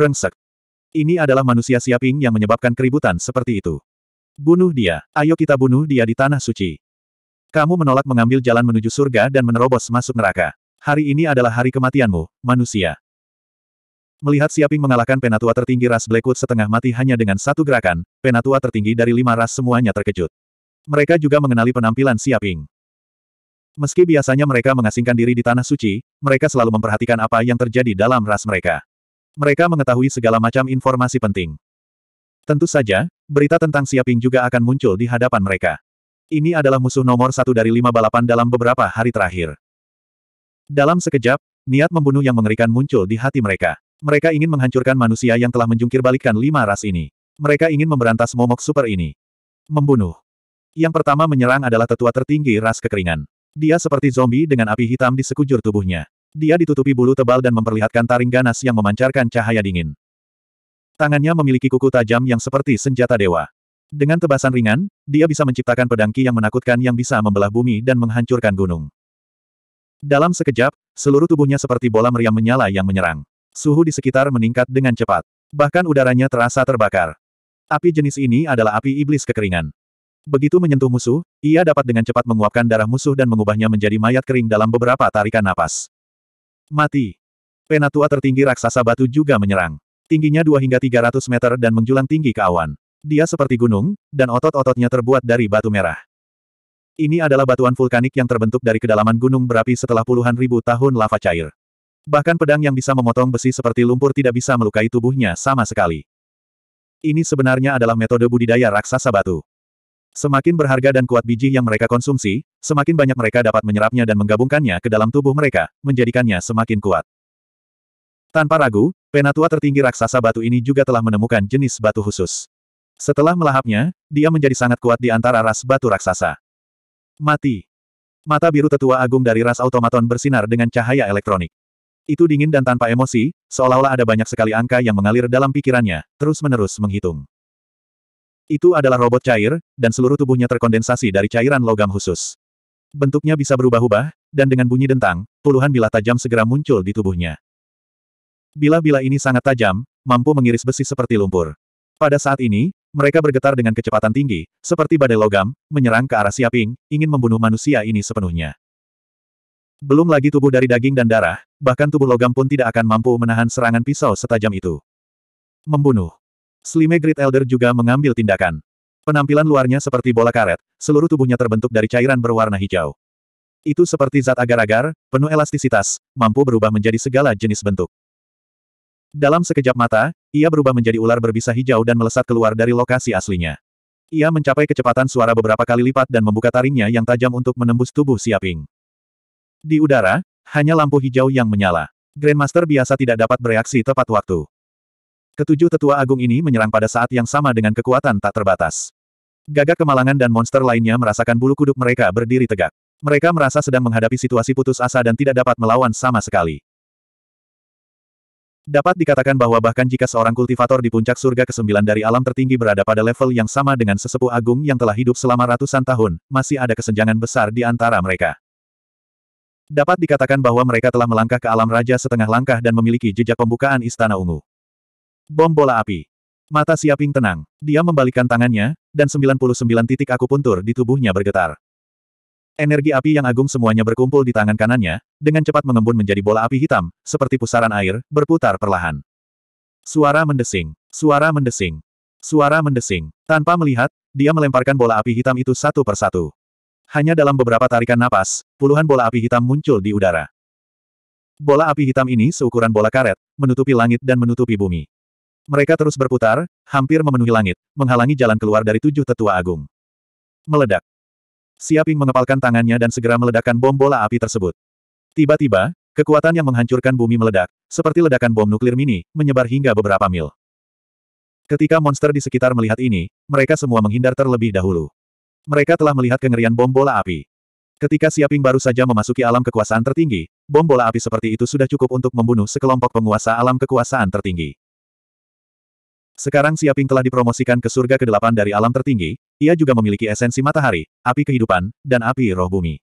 Rengsek. Ini adalah manusia siaping yang menyebabkan keributan seperti itu. Bunuh dia, ayo kita bunuh dia di tanah suci. Kamu menolak mengambil jalan menuju surga dan menerobos masuk neraka. Hari ini adalah hari kematianmu, manusia. Melihat Siaping mengalahkan penatua tertinggi ras Blackwood setengah mati hanya dengan satu gerakan, penatua tertinggi dari lima ras semuanya terkejut. Mereka juga mengenali penampilan Siaping. Meski biasanya mereka mengasingkan diri di Tanah Suci, mereka selalu memperhatikan apa yang terjadi dalam ras mereka. Mereka mengetahui segala macam informasi penting. Tentu saja, berita tentang Siaping juga akan muncul di hadapan mereka. Ini adalah musuh nomor satu dari lima balapan dalam beberapa hari terakhir. Dalam sekejap, niat membunuh yang mengerikan muncul di hati mereka. Mereka ingin menghancurkan manusia yang telah menjungkir lima ras ini. Mereka ingin memberantas momok super ini. Membunuh. Yang pertama menyerang adalah tetua tertinggi ras kekeringan. Dia seperti zombie dengan api hitam di sekujur tubuhnya. Dia ditutupi bulu tebal dan memperlihatkan taring ganas yang memancarkan cahaya dingin. Tangannya memiliki kuku tajam yang seperti senjata dewa. Dengan tebasan ringan, dia bisa menciptakan pedangki yang menakutkan yang bisa membelah bumi dan menghancurkan gunung. Dalam sekejap, seluruh tubuhnya seperti bola meriam menyala yang menyerang. Suhu di sekitar meningkat dengan cepat. Bahkan udaranya terasa terbakar. Api jenis ini adalah api iblis kekeringan. Begitu menyentuh musuh, ia dapat dengan cepat menguapkan darah musuh dan mengubahnya menjadi mayat kering dalam beberapa tarikan napas. Mati. Penatua tertinggi raksasa batu juga menyerang. Tingginya 2 hingga 300 meter dan menjulang tinggi ke awan. Dia seperti gunung, dan otot-ototnya terbuat dari batu merah. Ini adalah batuan vulkanik yang terbentuk dari kedalaman gunung berapi setelah puluhan ribu tahun lava cair. Bahkan pedang yang bisa memotong besi seperti lumpur tidak bisa melukai tubuhnya sama sekali. Ini sebenarnya adalah metode budidaya raksasa batu. Semakin berharga dan kuat biji yang mereka konsumsi, semakin banyak mereka dapat menyerapnya dan menggabungkannya ke dalam tubuh mereka, menjadikannya semakin kuat. Tanpa ragu, penatua tertinggi raksasa batu ini juga telah menemukan jenis batu khusus. Setelah melahapnya, dia menjadi sangat kuat di antara ras batu raksasa. Mati. Mata biru tetua agung dari ras automaton bersinar dengan cahaya elektronik. Itu dingin dan tanpa emosi, seolah-olah ada banyak sekali angka yang mengalir dalam pikirannya, terus-menerus menghitung. Itu adalah robot cair, dan seluruh tubuhnya terkondensasi dari cairan logam khusus. Bentuknya bisa berubah-ubah, dan dengan bunyi dentang, puluhan bilah tajam segera muncul di tubuhnya. Bila-bila ini sangat tajam, mampu mengiris besi seperti lumpur. Pada saat ini, mereka bergetar dengan kecepatan tinggi, seperti badai logam, menyerang ke arah Siaping, ingin membunuh manusia ini sepenuhnya. Belum lagi tubuh dari daging dan darah, bahkan tubuh logam pun tidak akan mampu menahan serangan pisau setajam itu. Membunuh. Slime Great Elder juga mengambil tindakan. Penampilan luarnya seperti bola karet, seluruh tubuhnya terbentuk dari cairan berwarna hijau. Itu seperti zat agar-agar, penuh elastisitas, mampu berubah menjadi segala jenis bentuk. Dalam sekejap mata, ia berubah menjadi ular berbisa hijau dan melesat keluar dari lokasi aslinya. Ia mencapai kecepatan suara beberapa kali lipat dan membuka taringnya yang tajam untuk menembus tubuh Siaping. Di udara, hanya lampu hijau yang menyala. Grandmaster biasa tidak dapat bereaksi tepat waktu. Ketujuh tetua agung ini menyerang pada saat yang sama dengan kekuatan tak terbatas. Gagak kemalangan dan monster lainnya merasakan bulu kuduk mereka berdiri tegak. Mereka merasa sedang menghadapi situasi putus asa dan tidak dapat melawan sama sekali. Dapat dikatakan bahwa bahkan jika seorang kultivator di puncak surga ke-9 dari alam tertinggi berada pada level yang sama dengan sesepuh agung yang telah hidup selama ratusan tahun, masih ada kesenjangan besar di antara mereka. Dapat dikatakan bahwa mereka telah melangkah ke alam raja setengah langkah dan memiliki jejak pembukaan Istana Ungu. Bom bola api. Mata Siaping tenang. Dia membalikkan tangannya, dan 99 titik akupuntur di tubuhnya bergetar. Energi api yang agung semuanya berkumpul di tangan kanannya, dengan cepat mengembun menjadi bola api hitam, seperti pusaran air, berputar perlahan. Suara mendesing. Suara mendesing. Suara mendesing. Tanpa melihat, dia melemparkan bola api hitam itu satu persatu. Hanya dalam beberapa tarikan napas, puluhan bola api hitam muncul di udara. Bola api hitam ini seukuran bola karet, menutupi langit dan menutupi bumi. Mereka terus berputar, hampir memenuhi langit, menghalangi jalan keluar dari tujuh tetua agung. Meledak. Siaping mengepalkan tangannya dan segera meledakkan bom bola api tersebut. Tiba-tiba, kekuatan yang menghancurkan bumi meledak, seperti ledakan bom nuklir mini, menyebar hingga beberapa mil. Ketika monster di sekitar melihat ini, mereka semua menghindar terlebih dahulu. Mereka telah melihat kengerian bom bola api. Ketika Siaping baru saja memasuki alam kekuasaan tertinggi, bom bola api seperti itu sudah cukup untuk membunuh sekelompok penguasa alam kekuasaan tertinggi. Sekarang Siaping telah dipromosikan ke surga ke-8 dari alam tertinggi, ia juga memiliki esensi matahari, api kehidupan, dan api roh bumi.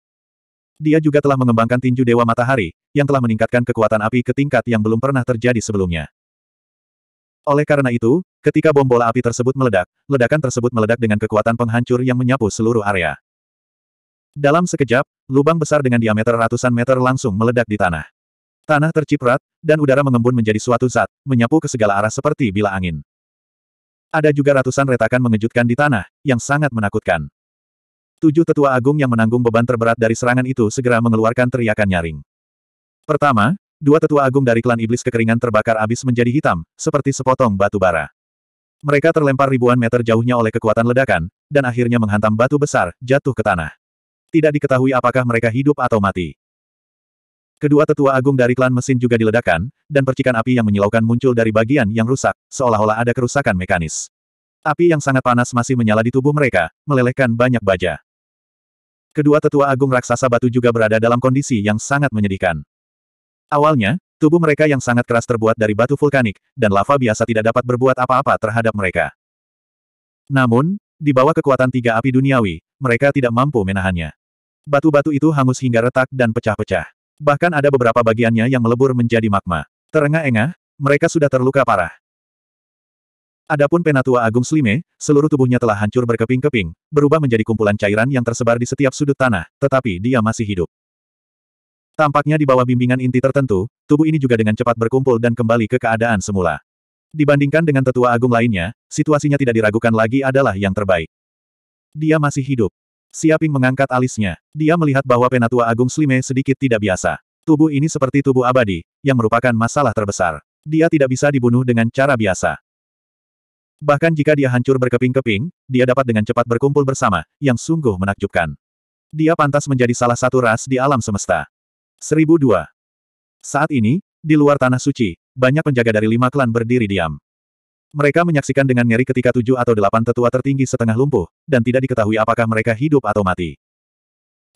Dia juga telah mengembangkan tinju Dewa Matahari, yang telah meningkatkan kekuatan api ke tingkat yang belum pernah terjadi sebelumnya. Oleh karena itu, ketika bom bola api tersebut meledak, ledakan tersebut meledak dengan kekuatan penghancur yang menyapu seluruh area. Dalam sekejap, lubang besar dengan diameter ratusan meter langsung meledak di tanah. Tanah terciprat, dan udara mengembun menjadi suatu zat, menyapu ke segala arah seperti bila angin. Ada juga ratusan retakan mengejutkan di tanah, yang sangat menakutkan. Tujuh tetua agung yang menanggung beban terberat dari serangan itu segera mengeluarkan teriakan nyaring. Pertama, dua tetua agung dari klan iblis kekeringan terbakar abis menjadi hitam, seperti sepotong batu bara. Mereka terlempar ribuan meter jauhnya oleh kekuatan ledakan, dan akhirnya menghantam batu besar, jatuh ke tanah. Tidak diketahui apakah mereka hidup atau mati. Kedua tetua agung dari klan mesin juga diledakkan, dan percikan api yang menyilaukan muncul dari bagian yang rusak, seolah-olah ada kerusakan mekanis. Api yang sangat panas masih menyala di tubuh mereka, melelehkan banyak baja. Kedua tetua agung raksasa batu juga berada dalam kondisi yang sangat menyedihkan. Awalnya, tubuh mereka yang sangat keras terbuat dari batu vulkanik, dan lava biasa tidak dapat berbuat apa-apa terhadap mereka. Namun, di bawah kekuatan tiga api duniawi, mereka tidak mampu menahannya. Batu-batu itu hangus hingga retak dan pecah-pecah. Bahkan ada beberapa bagiannya yang melebur menjadi magma. Terengah-engah, mereka sudah terluka parah. Adapun penatua agung Slime, seluruh tubuhnya telah hancur berkeping-keping, berubah menjadi kumpulan cairan yang tersebar di setiap sudut tanah, tetapi dia masih hidup. Tampaknya di bawah bimbingan inti tertentu, tubuh ini juga dengan cepat berkumpul dan kembali ke keadaan semula. Dibandingkan dengan tetua agung lainnya, situasinya tidak diragukan lagi adalah yang terbaik. Dia masih hidup. Siaping mengangkat alisnya. Dia melihat bahwa Penatua Agung Slime sedikit tidak biasa. Tubuh ini seperti tubuh abadi, yang merupakan masalah terbesar. Dia tidak bisa dibunuh dengan cara biasa. Bahkan jika dia hancur berkeping-keping, dia dapat dengan cepat berkumpul bersama, yang sungguh menakjubkan. Dia pantas menjadi salah satu ras di alam semesta. 1002. Saat ini, di luar Tanah Suci, banyak penjaga dari lima klan berdiri diam. Mereka menyaksikan dengan nyeri ketika tujuh atau delapan tetua tertinggi setengah lumpuh, dan tidak diketahui apakah mereka hidup atau mati.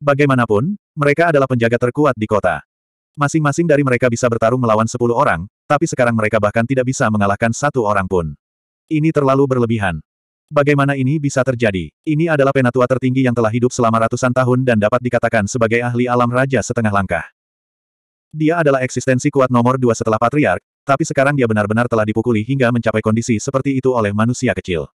Bagaimanapun, mereka adalah penjaga terkuat di kota. Masing-masing dari mereka bisa bertarung melawan sepuluh orang, tapi sekarang mereka bahkan tidak bisa mengalahkan satu orang pun. Ini terlalu berlebihan. Bagaimana ini bisa terjadi? Ini adalah penatua tertinggi yang telah hidup selama ratusan tahun dan dapat dikatakan sebagai ahli alam raja setengah langkah. Dia adalah eksistensi kuat nomor dua setelah patriark, tapi sekarang dia benar-benar telah dipukuli hingga mencapai kondisi seperti itu oleh manusia kecil.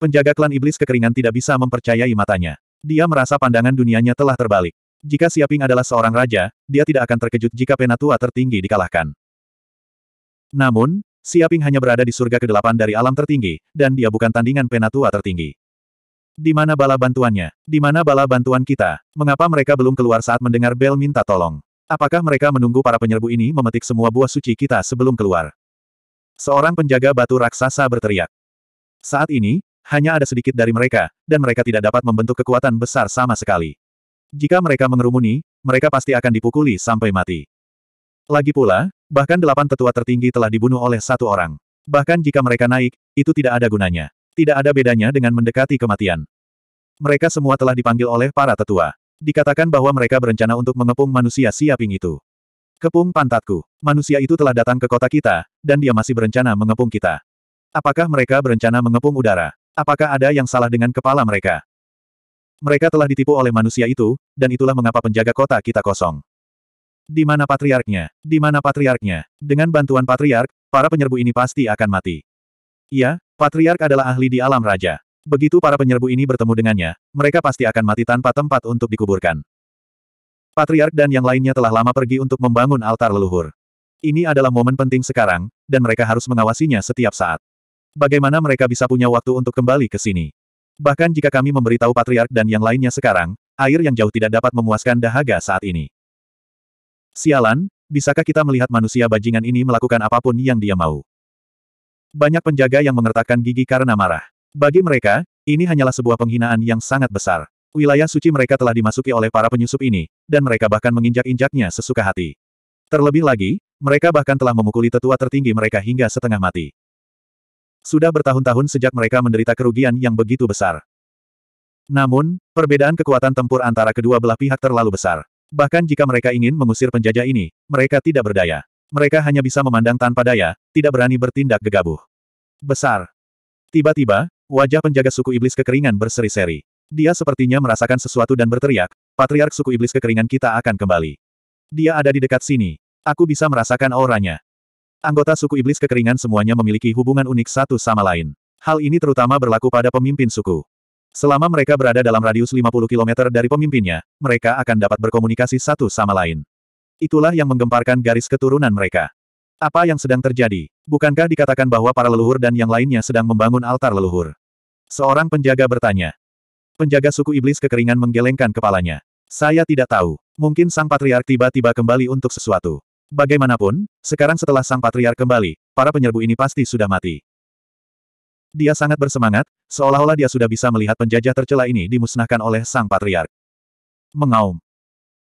Penjaga klan iblis kekeringan tidak bisa mempercayai matanya. Dia merasa pandangan dunianya telah terbalik. Jika Siaping adalah seorang raja, dia tidak akan terkejut jika penatua tertinggi dikalahkan. Namun, Siaping hanya berada di surga ke-8 dari alam tertinggi, dan dia bukan tandingan penatua tertinggi. Di mana bala bantuannya? Di mana bala bantuan kita? Mengapa mereka belum keluar saat mendengar Bel minta tolong? Apakah mereka menunggu para penyerbu ini memetik semua buah suci kita sebelum keluar? Seorang penjaga batu raksasa berteriak. Saat ini, hanya ada sedikit dari mereka, dan mereka tidak dapat membentuk kekuatan besar sama sekali. Jika mereka mengerumuni, mereka pasti akan dipukuli sampai mati. Lagi pula, bahkan delapan tetua tertinggi telah dibunuh oleh satu orang. Bahkan jika mereka naik, itu tidak ada gunanya. Tidak ada bedanya dengan mendekati kematian. Mereka semua telah dipanggil oleh para tetua. Dikatakan bahwa mereka berencana untuk mengepung manusia siaping itu. Kepung pantatku. Manusia itu telah datang ke kota kita, dan dia masih berencana mengepung kita. Apakah mereka berencana mengepung udara? Apakah ada yang salah dengan kepala mereka? Mereka telah ditipu oleh manusia itu, dan itulah mengapa penjaga kota kita kosong. Di mana patriarknya? Di mana patriarknya? Dengan bantuan patriark, para penyerbu ini pasti akan mati. Iya, patriark adalah ahli di alam raja. Begitu para penyerbu ini bertemu dengannya, mereka pasti akan mati tanpa tempat untuk dikuburkan. Patriark dan yang lainnya telah lama pergi untuk membangun altar leluhur. Ini adalah momen penting sekarang, dan mereka harus mengawasinya setiap saat. Bagaimana mereka bisa punya waktu untuk kembali ke sini? Bahkan jika kami memberitahu Patriark dan yang lainnya sekarang, air yang jauh tidak dapat memuaskan dahaga saat ini. Sialan, bisakah kita melihat manusia bajingan ini melakukan apapun yang dia mau? Banyak penjaga yang mengertakkan gigi karena marah. Bagi mereka, ini hanyalah sebuah penghinaan yang sangat besar. Wilayah suci mereka telah dimasuki oleh para penyusup ini, dan mereka bahkan menginjak-injaknya sesuka hati. Terlebih lagi, mereka bahkan telah memukuli tetua tertinggi mereka hingga setengah mati. Sudah bertahun-tahun sejak mereka menderita kerugian yang begitu besar. Namun, perbedaan kekuatan tempur antara kedua belah pihak terlalu besar. Bahkan jika mereka ingin mengusir penjajah ini, mereka tidak berdaya. Mereka hanya bisa memandang tanpa daya, tidak berani bertindak gegabah. Besar. Tiba-tiba, Wajah penjaga suku iblis kekeringan berseri-seri. Dia sepertinya merasakan sesuatu dan berteriak, Patriark suku iblis kekeringan kita akan kembali. Dia ada di dekat sini. Aku bisa merasakan auranya. Anggota suku iblis kekeringan semuanya memiliki hubungan unik satu sama lain. Hal ini terutama berlaku pada pemimpin suku. Selama mereka berada dalam radius 50 km dari pemimpinnya, mereka akan dapat berkomunikasi satu sama lain. Itulah yang menggemparkan garis keturunan mereka. Apa yang sedang terjadi? Bukankah dikatakan bahwa para leluhur dan yang lainnya sedang membangun altar leluhur? Seorang penjaga bertanya. Penjaga suku iblis kekeringan menggelengkan kepalanya. Saya tidak tahu. Mungkin sang patriark tiba-tiba kembali untuk sesuatu. Bagaimanapun, sekarang setelah sang patriark kembali, para penyerbu ini pasti sudah mati. Dia sangat bersemangat, seolah-olah dia sudah bisa melihat penjajah tercela ini dimusnahkan oleh sang patriark. Mengaum.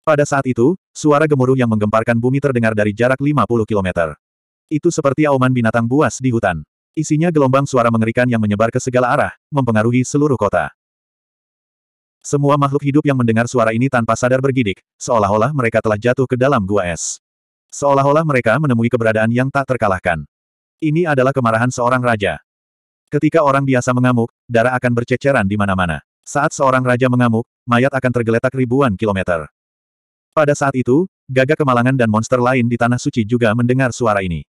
Pada saat itu, suara gemuruh yang menggemparkan bumi terdengar dari jarak 50 km. Itu seperti auman binatang buas di hutan. Isinya gelombang suara mengerikan yang menyebar ke segala arah, mempengaruhi seluruh kota. Semua makhluk hidup yang mendengar suara ini tanpa sadar bergidik, seolah-olah mereka telah jatuh ke dalam gua es. Seolah-olah mereka menemui keberadaan yang tak terkalahkan. Ini adalah kemarahan seorang raja. Ketika orang biasa mengamuk, darah akan berceceran di mana-mana. Saat seorang raja mengamuk, mayat akan tergeletak ribuan kilometer. Pada saat itu, Gagak Kemalangan dan monster lain di Tanah Suci juga mendengar suara ini.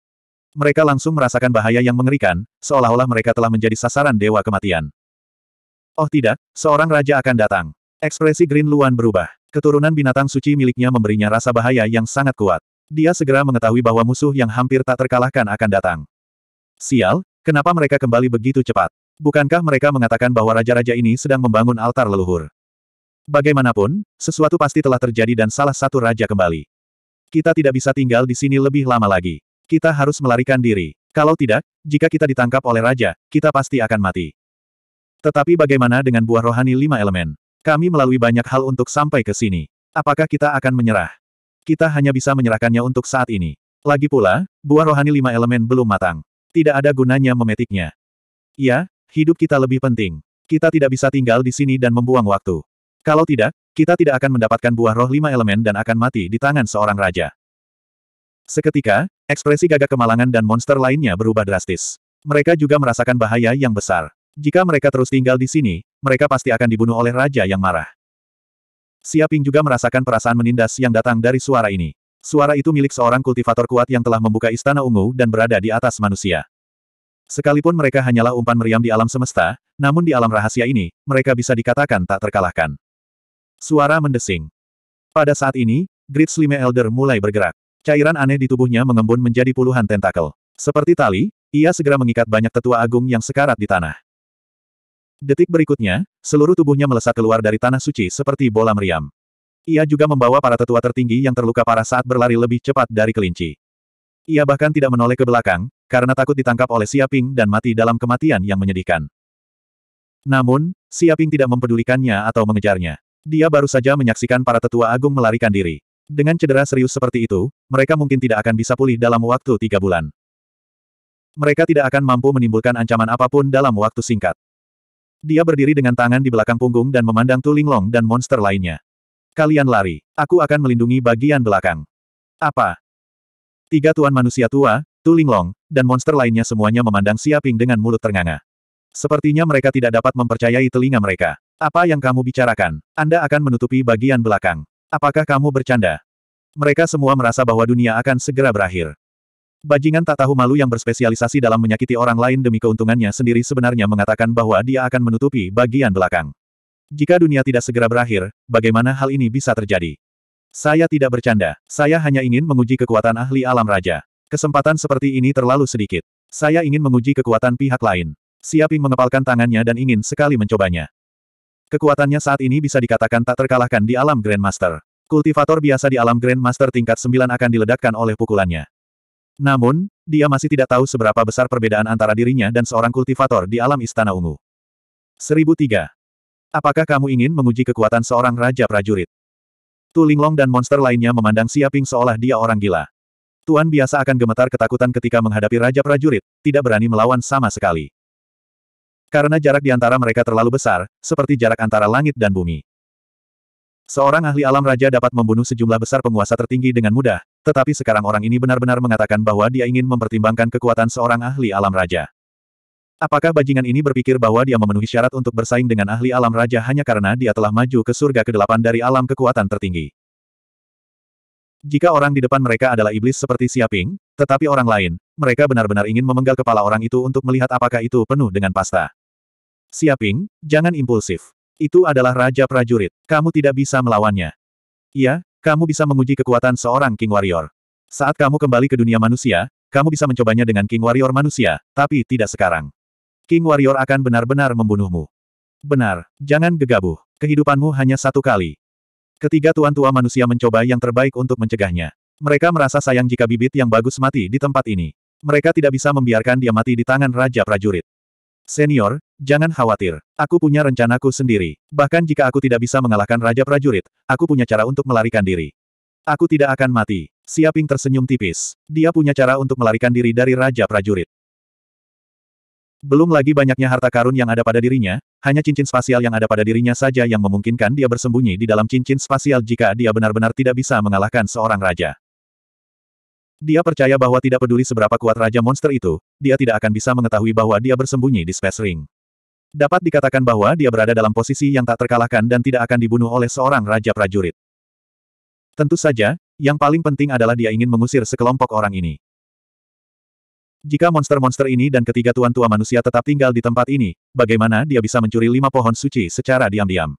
Mereka langsung merasakan bahaya yang mengerikan, seolah-olah mereka telah menjadi sasaran Dewa Kematian. Oh tidak, seorang raja akan datang. Ekspresi Green Luan berubah. Keturunan binatang suci miliknya memberinya rasa bahaya yang sangat kuat. Dia segera mengetahui bahwa musuh yang hampir tak terkalahkan akan datang. Sial, kenapa mereka kembali begitu cepat? Bukankah mereka mengatakan bahwa raja-raja ini sedang membangun altar leluhur? Bagaimanapun, sesuatu pasti telah terjadi dan salah satu raja kembali. Kita tidak bisa tinggal di sini lebih lama lagi. Kita harus melarikan diri. Kalau tidak, jika kita ditangkap oleh raja, kita pasti akan mati. Tetapi bagaimana dengan buah rohani lima elemen? Kami melalui banyak hal untuk sampai ke sini. Apakah kita akan menyerah? Kita hanya bisa menyerahkannya untuk saat ini. Lagi pula, buah rohani lima elemen belum matang. Tidak ada gunanya memetiknya. Ya, hidup kita lebih penting. Kita tidak bisa tinggal di sini dan membuang waktu. Kalau tidak, kita tidak akan mendapatkan buah roh lima elemen dan akan mati di tangan seorang raja. Seketika, ekspresi gagak kemalangan dan monster lainnya berubah drastis. Mereka juga merasakan bahaya yang besar. Jika mereka terus tinggal di sini, mereka pasti akan dibunuh oleh raja yang marah. Siaping juga merasakan perasaan menindas yang datang dari suara ini. Suara itu milik seorang kultivator kuat yang telah membuka istana ungu dan berada di atas manusia. Sekalipun mereka hanyalah umpan meriam di alam semesta, namun di alam rahasia ini, mereka bisa dikatakan tak terkalahkan. Suara mendesing. Pada saat ini, Grid Slime Elder mulai bergerak. Cairan aneh di tubuhnya mengembun menjadi puluhan tentakel. Seperti tali, ia segera mengikat banyak tetua agung yang sekarat di tanah. Detik berikutnya, seluruh tubuhnya melesat keluar dari tanah suci seperti bola meriam. Ia juga membawa para tetua tertinggi yang terluka parah saat berlari lebih cepat dari kelinci. Ia bahkan tidak menoleh ke belakang, karena takut ditangkap oleh Siaping dan mati dalam kematian yang menyedihkan. Namun, Siaping tidak mempedulikannya atau mengejarnya. Dia baru saja menyaksikan para tetua agung melarikan diri. Dengan cedera serius seperti itu, mereka mungkin tidak akan bisa pulih dalam waktu tiga bulan. Mereka tidak akan mampu menimbulkan ancaman apapun dalam waktu singkat. Dia berdiri dengan tangan di belakang punggung dan memandang Tulinglong dan monster lainnya. Kalian lari. Aku akan melindungi bagian belakang. Apa? Tiga tuan manusia tua, Tulinglong, dan monster lainnya semuanya memandang Siaping dengan mulut ternganga. Sepertinya mereka tidak dapat mempercayai telinga mereka. Apa yang kamu bicarakan? Anda akan menutupi bagian belakang. Apakah kamu bercanda? Mereka semua merasa bahwa dunia akan segera berakhir. Bajingan tak tahu malu yang berspesialisasi dalam menyakiti orang lain demi keuntungannya sendiri sebenarnya mengatakan bahwa dia akan menutupi bagian belakang. Jika dunia tidak segera berakhir, bagaimana hal ini bisa terjadi? Saya tidak bercanda, saya hanya ingin menguji kekuatan ahli alam raja. Kesempatan seperti ini terlalu sedikit. Saya ingin menguji kekuatan pihak lain. Siaping mengepalkan tangannya dan ingin sekali mencobanya. Kekuatannya saat ini bisa dikatakan tak terkalahkan di alam Grandmaster. Kultivator biasa di alam Grandmaster tingkat 9 akan diledakkan oleh pukulannya. Namun, dia masih tidak tahu seberapa besar perbedaan antara dirinya dan seorang kultivator di alam Istana Ungu. 1003. Apakah kamu ingin menguji kekuatan seorang raja prajurit? Tulinglong dan monster lainnya memandang Siaping seolah dia orang gila. Tuan biasa akan gemetar ketakutan ketika menghadapi raja prajurit, tidak berani melawan sama sekali. Karena jarak di antara mereka terlalu besar, seperti jarak antara langit dan bumi. Seorang ahli alam raja dapat membunuh sejumlah besar penguasa tertinggi dengan mudah, tetapi sekarang orang ini benar-benar mengatakan bahwa dia ingin mempertimbangkan kekuatan seorang ahli alam raja. Apakah bajingan ini berpikir bahwa dia memenuhi syarat untuk bersaing dengan ahli alam raja hanya karena dia telah maju ke surga kedelapan dari alam kekuatan tertinggi? Jika orang di depan mereka adalah iblis seperti Siaping, tetapi orang lain, mereka benar-benar ingin memenggal kepala orang itu untuk melihat apakah itu penuh dengan pasta. Siaping, jangan impulsif. Itu adalah Raja Prajurit. Kamu tidak bisa melawannya. Iya, kamu bisa menguji kekuatan seorang King Warrior. Saat kamu kembali ke dunia manusia, kamu bisa mencobanya dengan King Warrior manusia, tapi tidak sekarang. King Warrior akan benar-benar membunuhmu. Benar, jangan gegabah. Kehidupanmu hanya satu kali. Ketiga tuan tua manusia mencoba yang terbaik untuk mencegahnya. Mereka merasa sayang jika bibit yang bagus mati di tempat ini. Mereka tidak bisa membiarkan dia mati di tangan Raja Prajurit. Senior, jangan khawatir. Aku punya rencanaku sendiri. Bahkan jika aku tidak bisa mengalahkan Raja Prajurit, aku punya cara untuk melarikan diri. Aku tidak akan mati. Siaping tersenyum tipis. Dia punya cara untuk melarikan diri dari Raja Prajurit. Belum lagi banyaknya harta karun yang ada pada dirinya, hanya cincin spasial yang ada pada dirinya saja yang memungkinkan dia bersembunyi di dalam cincin spasial jika dia benar-benar tidak bisa mengalahkan seorang raja. Dia percaya bahwa tidak peduli seberapa kuat Raja Monster itu, dia tidak akan bisa mengetahui bahwa dia bersembunyi di Space Ring. Dapat dikatakan bahwa dia berada dalam posisi yang tak terkalahkan dan tidak akan dibunuh oleh seorang Raja Prajurit. Tentu saja, yang paling penting adalah dia ingin mengusir sekelompok orang ini. Jika monster-monster ini dan ketiga tuan tua manusia tetap tinggal di tempat ini, bagaimana dia bisa mencuri lima pohon suci secara diam-diam?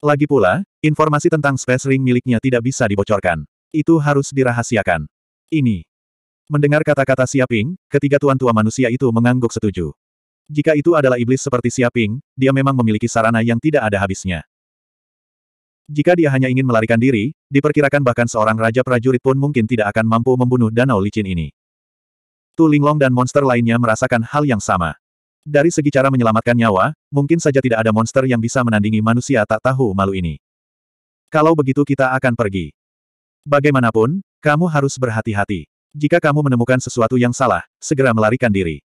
Lagi pula, informasi tentang space ring miliknya tidak bisa dibocorkan. Itu harus dirahasiakan ini. Mendengar kata-kata Siaping, ketiga tuan tua manusia itu mengangguk setuju. Jika itu adalah iblis seperti Siaping, dia memang memiliki sarana yang tidak ada habisnya. Jika dia hanya ingin melarikan diri, diperkirakan bahkan seorang raja prajurit pun mungkin tidak akan mampu membunuh danau licin ini. Tu Linglong dan monster lainnya merasakan hal yang sama. Dari segi cara menyelamatkan nyawa, mungkin saja tidak ada monster yang bisa menandingi manusia tak tahu malu ini. Kalau begitu kita akan pergi. Bagaimanapun, kamu harus berhati-hati. Jika kamu menemukan sesuatu yang salah, segera melarikan diri.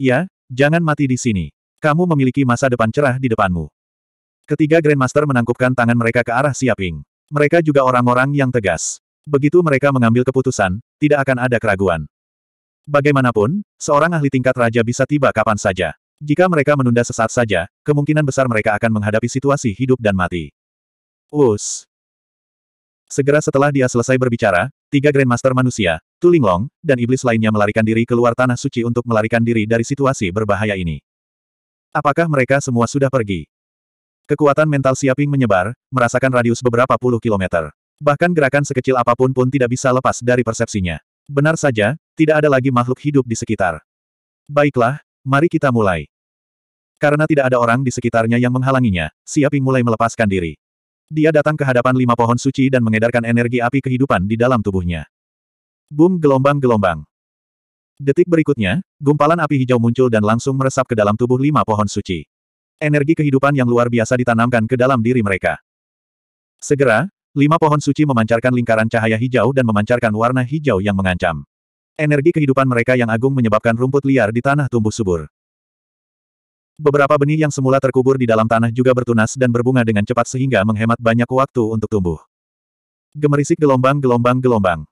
Ya, jangan mati di sini. Kamu memiliki masa depan cerah di depanmu. Ketiga Grandmaster menangkupkan tangan mereka ke arah Siaping. Mereka juga orang-orang yang tegas. Begitu mereka mengambil keputusan, tidak akan ada keraguan. Bagaimanapun, seorang ahli tingkat raja bisa tiba kapan saja. Jika mereka menunda sesaat saja, kemungkinan besar mereka akan menghadapi situasi hidup dan mati. Us. Segera setelah dia selesai berbicara, Tiga Grandmaster manusia, Tulinglong, dan iblis lainnya melarikan diri keluar tanah suci untuk melarikan diri dari situasi berbahaya ini. Apakah mereka semua sudah pergi? Kekuatan mental Siaping menyebar, merasakan radius beberapa puluh kilometer. Bahkan gerakan sekecil apapun pun tidak bisa lepas dari persepsinya. Benar saja, tidak ada lagi makhluk hidup di sekitar. Baiklah, mari kita mulai. Karena tidak ada orang di sekitarnya yang menghalanginya, Siaping mulai melepaskan diri. Dia datang ke hadapan lima pohon suci dan mengedarkan energi api kehidupan di dalam tubuhnya. Boom gelombang-gelombang. Detik berikutnya, gumpalan api hijau muncul dan langsung meresap ke dalam tubuh lima pohon suci. Energi kehidupan yang luar biasa ditanamkan ke dalam diri mereka. Segera, lima pohon suci memancarkan lingkaran cahaya hijau dan memancarkan warna hijau yang mengancam. Energi kehidupan mereka yang agung menyebabkan rumput liar di tanah tumbuh subur. Beberapa benih yang semula terkubur di dalam tanah juga bertunas dan berbunga dengan cepat sehingga menghemat banyak waktu untuk tumbuh. Gemerisik gelombang-gelombang gelombang.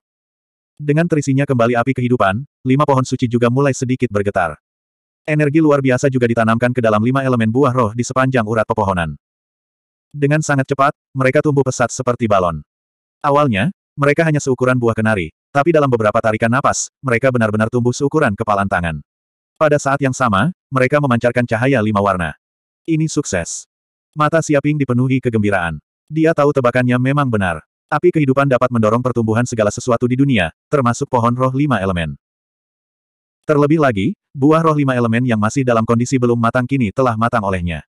Dengan terisinya kembali api kehidupan, lima pohon suci juga mulai sedikit bergetar. Energi luar biasa juga ditanamkan ke dalam lima elemen buah roh di sepanjang urat pepohonan. Dengan sangat cepat, mereka tumbuh pesat seperti balon. Awalnya, mereka hanya seukuran buah kenari, tapi dalam beberapa tarikan napas, mereka benar-benar tumbuh seukuran kepalan tangan. Pada saat yang sama, mereka memancarkan cahaya lima warna. Ini sukses. Mata Siaping dipenuhi kegembiraan. Dia tahu tebakannya memang benar. Api kehidupan dapat mendorong pertumbuhan segala sesuatu di dunia, termasuk pohon roh lima elemen. Terlebih lagi, buah roh lima elemen yang masih dalam kondisi belum matang kini telah matang olehnya.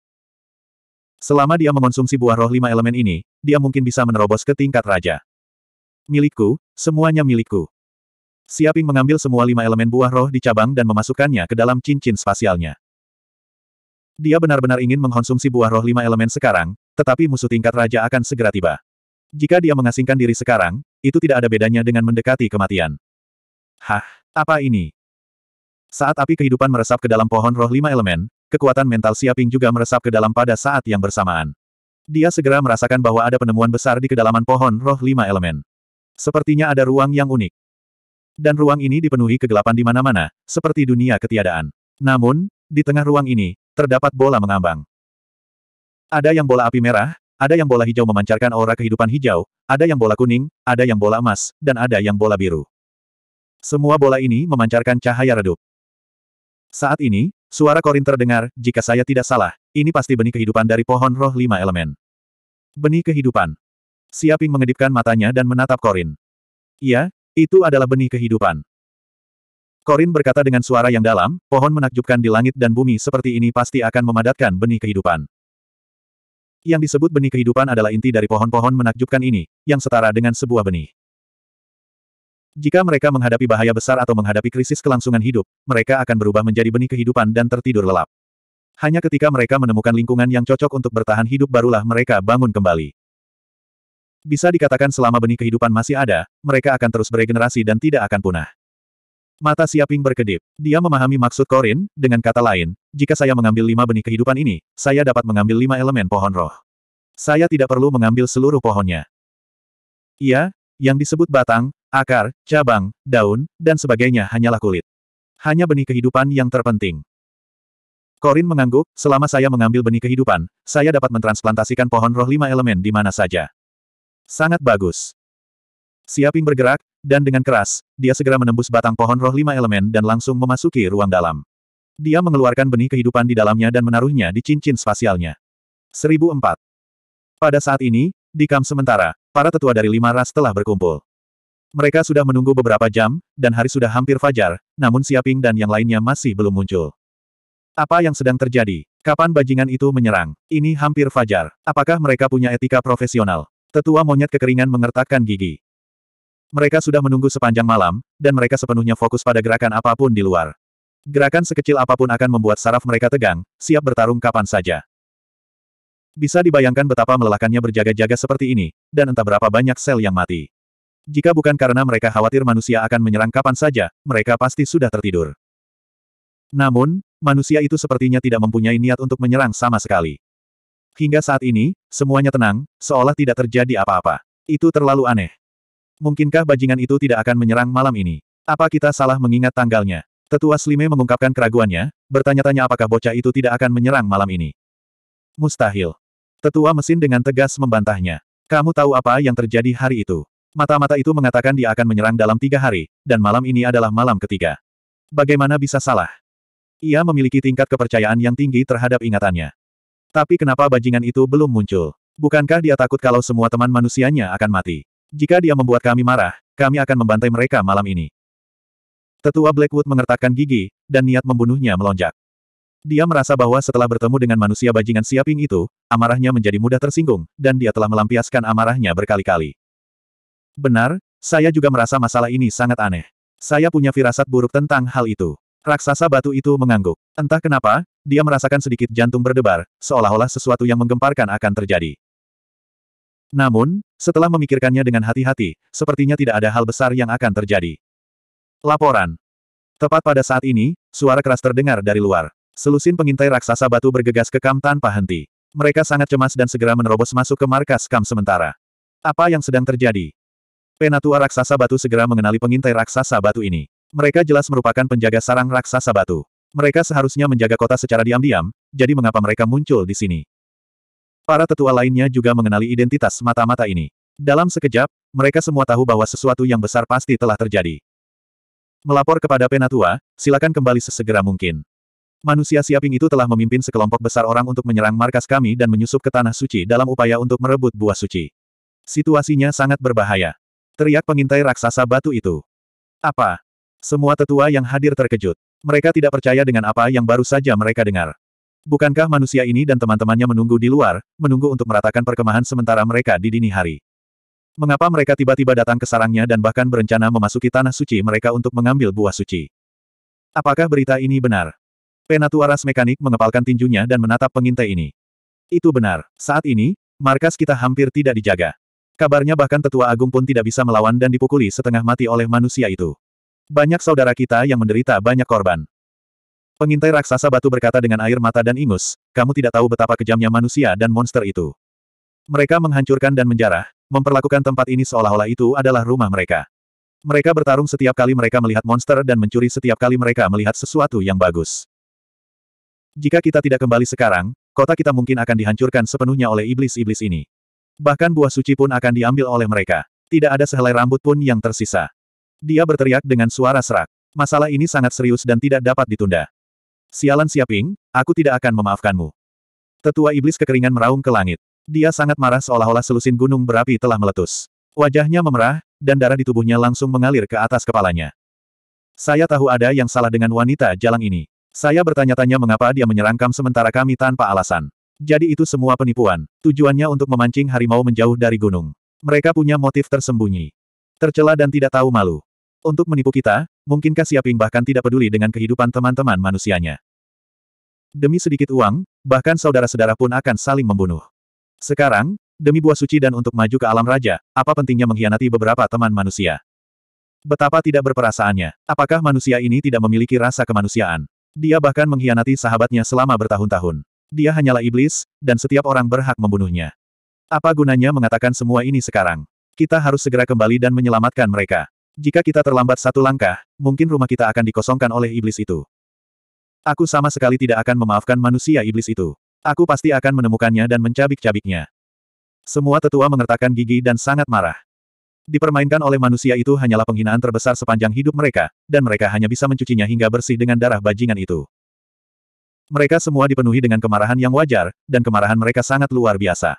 Selama dia mengonsumsi buah roh lima elemen ini, dia mungkin bisa menerobos ke tingkat raja. Milikku, semuanya milikku. Siaping mengambil semua lima elemen buah roh di cabang dan memasukkannya ke dalam cincin spasialnya. Dia benar-benar ingin mengkonsumsi buah roh lima elemen sekarang, tetapi musuh tingkat raja akan segera tiba. Jika dia mengasingkan diri sekarang, itu tidak ada bedanya dengan mendekati kematian. Hah, apa ini? Saat api kehidupan meresap ke dalam pohon roh lima elemen, kekuatan mental Siaping juga meresap ke dalam pada saat yang bersamaan. Dia segera merasakan bahwa ada penemuan besar di kedalaman pohon roh lima elemen. Sepertinya ada ruang yang unik. Dan ruang ini dipenuhi kegelapan di mana-mana, seperti dunia ketiadaan. Namun, di tengah ruang ini, terdapat bola mengambang. Ada yang bola api merah, ada yang bola hijau memancarkan aura kehidupan hijau, ada yang bola kuning, ada yang bola emas, dan ada yang bola biru. Semua bola ini memancarkan cahaya redup. Saat ini, suara Korin terdengar, jika saya tidak salah, ini pasti benih kehidupan dari pohon roh lima elemen. Benih kehidupan. Siaping mengedipkan matanya dan menatap Korin. Iya, itu adalah benih kehidupan. Korin berkata dengan suara yang dalam, pohon menakjubkan di langit dan bumi seperti ini pasti akan memadatkan benih kehidupan. Yang disebut benih kehidupan adalah inti dari pohon-pohon menakjubkan ini, yang setara dengan sebuah benih. Jika mereka menghadapi bahaya besar atau menghadapi krisis kelangsungan hidup, mereka akan berubah menjadi benih kehidupan dan tertidur lelap. Hanya ketika mereka menemukan lingkungan yang cocok untuk bertahan hidup barulah mereka bangun kembali. Bisa dikatakan selama benih kehidupan masih ada, mereka akan terus beregenerasi dan tidak akan punah. Mata Siaping berkedip. Dia memahami maksud Korin, dengan kata lain, jika saya mengambil lima benih kehidupan ini, saya dapat mengambil lima elemen pohon roh. Saya tidak perlu mengambil seluruh pohonnya. Iya, yang disebut batang, akar, cabang, daun, dan sebagainya hanyalah kulit. Hanya benih kehidupan yang terpenting. Korin mengangguk, selama saya mengambil benih kehidupan, saya dapat mentransplantasikan pohon roh lima elemen di mana saja. Sangat bagus. Siaping bergerak, dan dengan keras, dia segera menembus batang pohon roh lima elemen dan langsung memasuki ruang dalam. Dia mengeluarkan benih kehidupan di dalamnya dan menaruhnya di cincin spasialnya. 1004. Pada saat ini, di kam sementara, para tetua dari lima ras telah berkumpul. Mereka sudah menunggu beberapa jam, dan hari sudah hampir fajar, namun Siaping dan yang lainnya masih belum muncul. Apa yang sedang terjadi? Kapan bajingan itu menyerang? Ini hampir fajar. Apakah mereka punya etika profesional? Tetua monyet kekeringan mengertakkan gigi. Mereka sudah menunggu sepanjang malam, dan mereka sepenuhnya fokus pada gerakan apapun di luar. Gerakan sekecil apapun akan membuat saraf mereka tegang, siap bertarung kapan saja. Bisa dibayangkan betapa melelahkannya berjaga-jaga seperti ini, dan entah berapa banyak sel yang mati. Jika bukan karena mereka khawatir manusia akan menyerang kapan saja, mereka pasti sudah tertidur. Namun, manusia itu sepertinya tidak mempunyai niat untuk menyerang sama sekali. Hingga saat ini, semuanya tenang, seolah tidak terjadi apa-apa. Itu terlalu aneh. Mungkinkah bajingan itu tidak akan menyerang malam ini? Apa kita salah mengingat tanggalnya? Tetua Slime mengungkapkan keraguannya, bertanya-tanya apakah bocah itu tidak akan menyerang malam ini. Mustahil. Tetua mesin dengan tegas membantahnya. Kamu tahu apa yang terjadi hari itu? Mata-mata itu mengatakan dia akan menyerang dalam tiga hari, dan malam ini adalah malam ketiga. Bagaimana bisa salah? Ia memiliki tingkat kepercayaan yang tinggi terhadap ingatannya. Tapi kenapa bajingan itu belum muncul? Bukankah dia takut kalau semua teman manusianya akan mati? Jika dia membuat kami marah, kami akan membantai mereka malam ini. Tetua Blackwood mengertakkan gigi, dan niat membunuhnya melonjak. Dia merasa bahwa setelah bertemu dengan manusia bajingan siaping itu, amarahnya menjadi mudah tersinggung, dan dia telah melampiaskan amarahnya berkali-kali. Benar, saya juga merasa masalah ini sangat aneh. Saya punya firasat buruk tentang hal itu. Raksasa batu itu mengangguk. Entah kenapa, dia merasakan sedikit jantung berdebar, seolah-olah sesuatu yang menggemparkan akan terjadi. Namun, setelah memikirkannya dengan hati-hati, sepertinya tidak ada hal besar yang akan terjadi. Laporan. Tepat pada saat ini, suara keras terdengar dari luar. Selusin pengintai raksasa batu bergegas ke kam tanpa henti. Mereka sangat cemas dan segera menerobos masuk ke markas kam sementara. Apa yang sedang terjadi? Penatua raksasa batu segera mengenali pengintai raksasa batu ini. Mereka jelas merupakan penjaga sarang raksasa batu. Mereka seharusnya menjaga kota secara diam-diam, jadi mengapa mereka muncul di sini? Para tetua lainnya juga mengenali identitas mata-mata ini. Dalam sekejap, mereka semua tahu bahwa sesuatu yang besar pasti telah terjadi. Melapor kepada Penatua, silakan kembali sesegera mungkin. Manusia siaping itu telah memimpin sekelompok besar orang untuk menyerang markas kami dan menyusup ke Tanah Suci dalam upaya untuk merebut buah suci. Situasinya sangat berbahaya. Teriak pengintai raksasa batu itu. Apa? Semua tetua yang hadir terkejut. Mereka tidak percaya dengan apa yang baru saja mereka dengar. Bukankah manusia ini dan teman-temannya menunggu di luar, menunggu untuk meratakan perkemahan sementara mereka di dini hari? Mengapa mereka tiba-tiba datang ke sarangnya dan bahkan berencana memasuki tanah suci mereka untuk mengambil buah suci? Apakah berita ini benar? Penatua ras Mekanik mengepalkan tinjunya dan menatap pengintai ini. Itu benar. Saat ini, markas kita hampir tidak dijaga. Kabarnya bahkan tetua agung pun tidak bisa melawan dan dipukuli setengah mati oleh manusia itu. Banyak saudara kita yang menderita banyak korban. Pengintai raksasa batu berkata dengan air mata dan ingus, kamu tidak tahu betapa kejamnya manusia dan monster itu. Mereka menghancurkan dan menjarah, memperlakukan tempat ini seolah-olah itu adalah rumah mereka. Mereka bertarung setiap kali mereka melihat monster dan mencuri setiap kali mereka melihat sesuatu yang bagus. Jika kita tidak kembali sekarang, kota kita mungkin akan dihancurkan sepenuhnya oleh iblis-iblis ini. Bahkan buah suci pun akan diambil oleh mereka. Tidak ada sehelai rambut pun yang tersisa. Dia berteriak dengan suara serak. Masalah ini sangat serius dan tidak dapat ditunda. Sialan Siaping, aku tidak akan memaafkanmu. Tetua iblis kekeringan meraung ke langit. Dia sangat marah seolah-olah selusin gunung berapi telah meletus. Wajahnya memerah, dan darah di tubuhnya langsung mengalir ke atas kepalanya. Saya tahu ada yang salah dengan wanita jalang ini. Saya bertanya-tanya mengapa dia menyerang kami sementara kami tanpa alasan. Jadi itu semua penipuan. Tujuannya untuk memancing harimau menjauh dari gunung. Mereka punya motif tersembunyi. Tercela dan tidak tahu malu. Untuk menipu kita, mungkinkah Siaping bahkan tidak peduli dengan kehidupan teman-teman manusianya? Demi sedikit uang, bahkan saudara-saudara pun akan saling membunuh. Sekarang, demi buah suci dan untuk maju ke alam raja, apa pentingnya mengkhianati beberapa teman manusia? Betapa tidak berperasaannya. Apakah manusia ini tidak memiliki rasa kemanusiaan? Dia bahkan mengkhianati sahabatnya selama bertahun-tahun. Dia hanyalah iblis, dan setiap orang berhak membunuhnya. Apa gunanya mengatakan semua ini sekarang? Kita harus segera kembali dan menyelamatkan mereka. Jika kita terlambat satu langkah, mungkin rumah kita akan dikosongkan oleh iblis itu. Aku sama sekali tidak akan memaafkan manusia iblis itu. Aku pasti akan menemukannya dan mencabik-cabiknya. Semua tetua mengertakkan gigi dan sangat marah. Dipermainkan oleh manusia itu hanyalah penghinaan terbesar sepanjang hidup mereka, dan mereka hanya bisa mencucinya hingga bersih dengan darah bajingan itu. Mereka semua dipenuhi dengan kemarahan yang wajar, dan kemarahan mereka sangat luar biasa.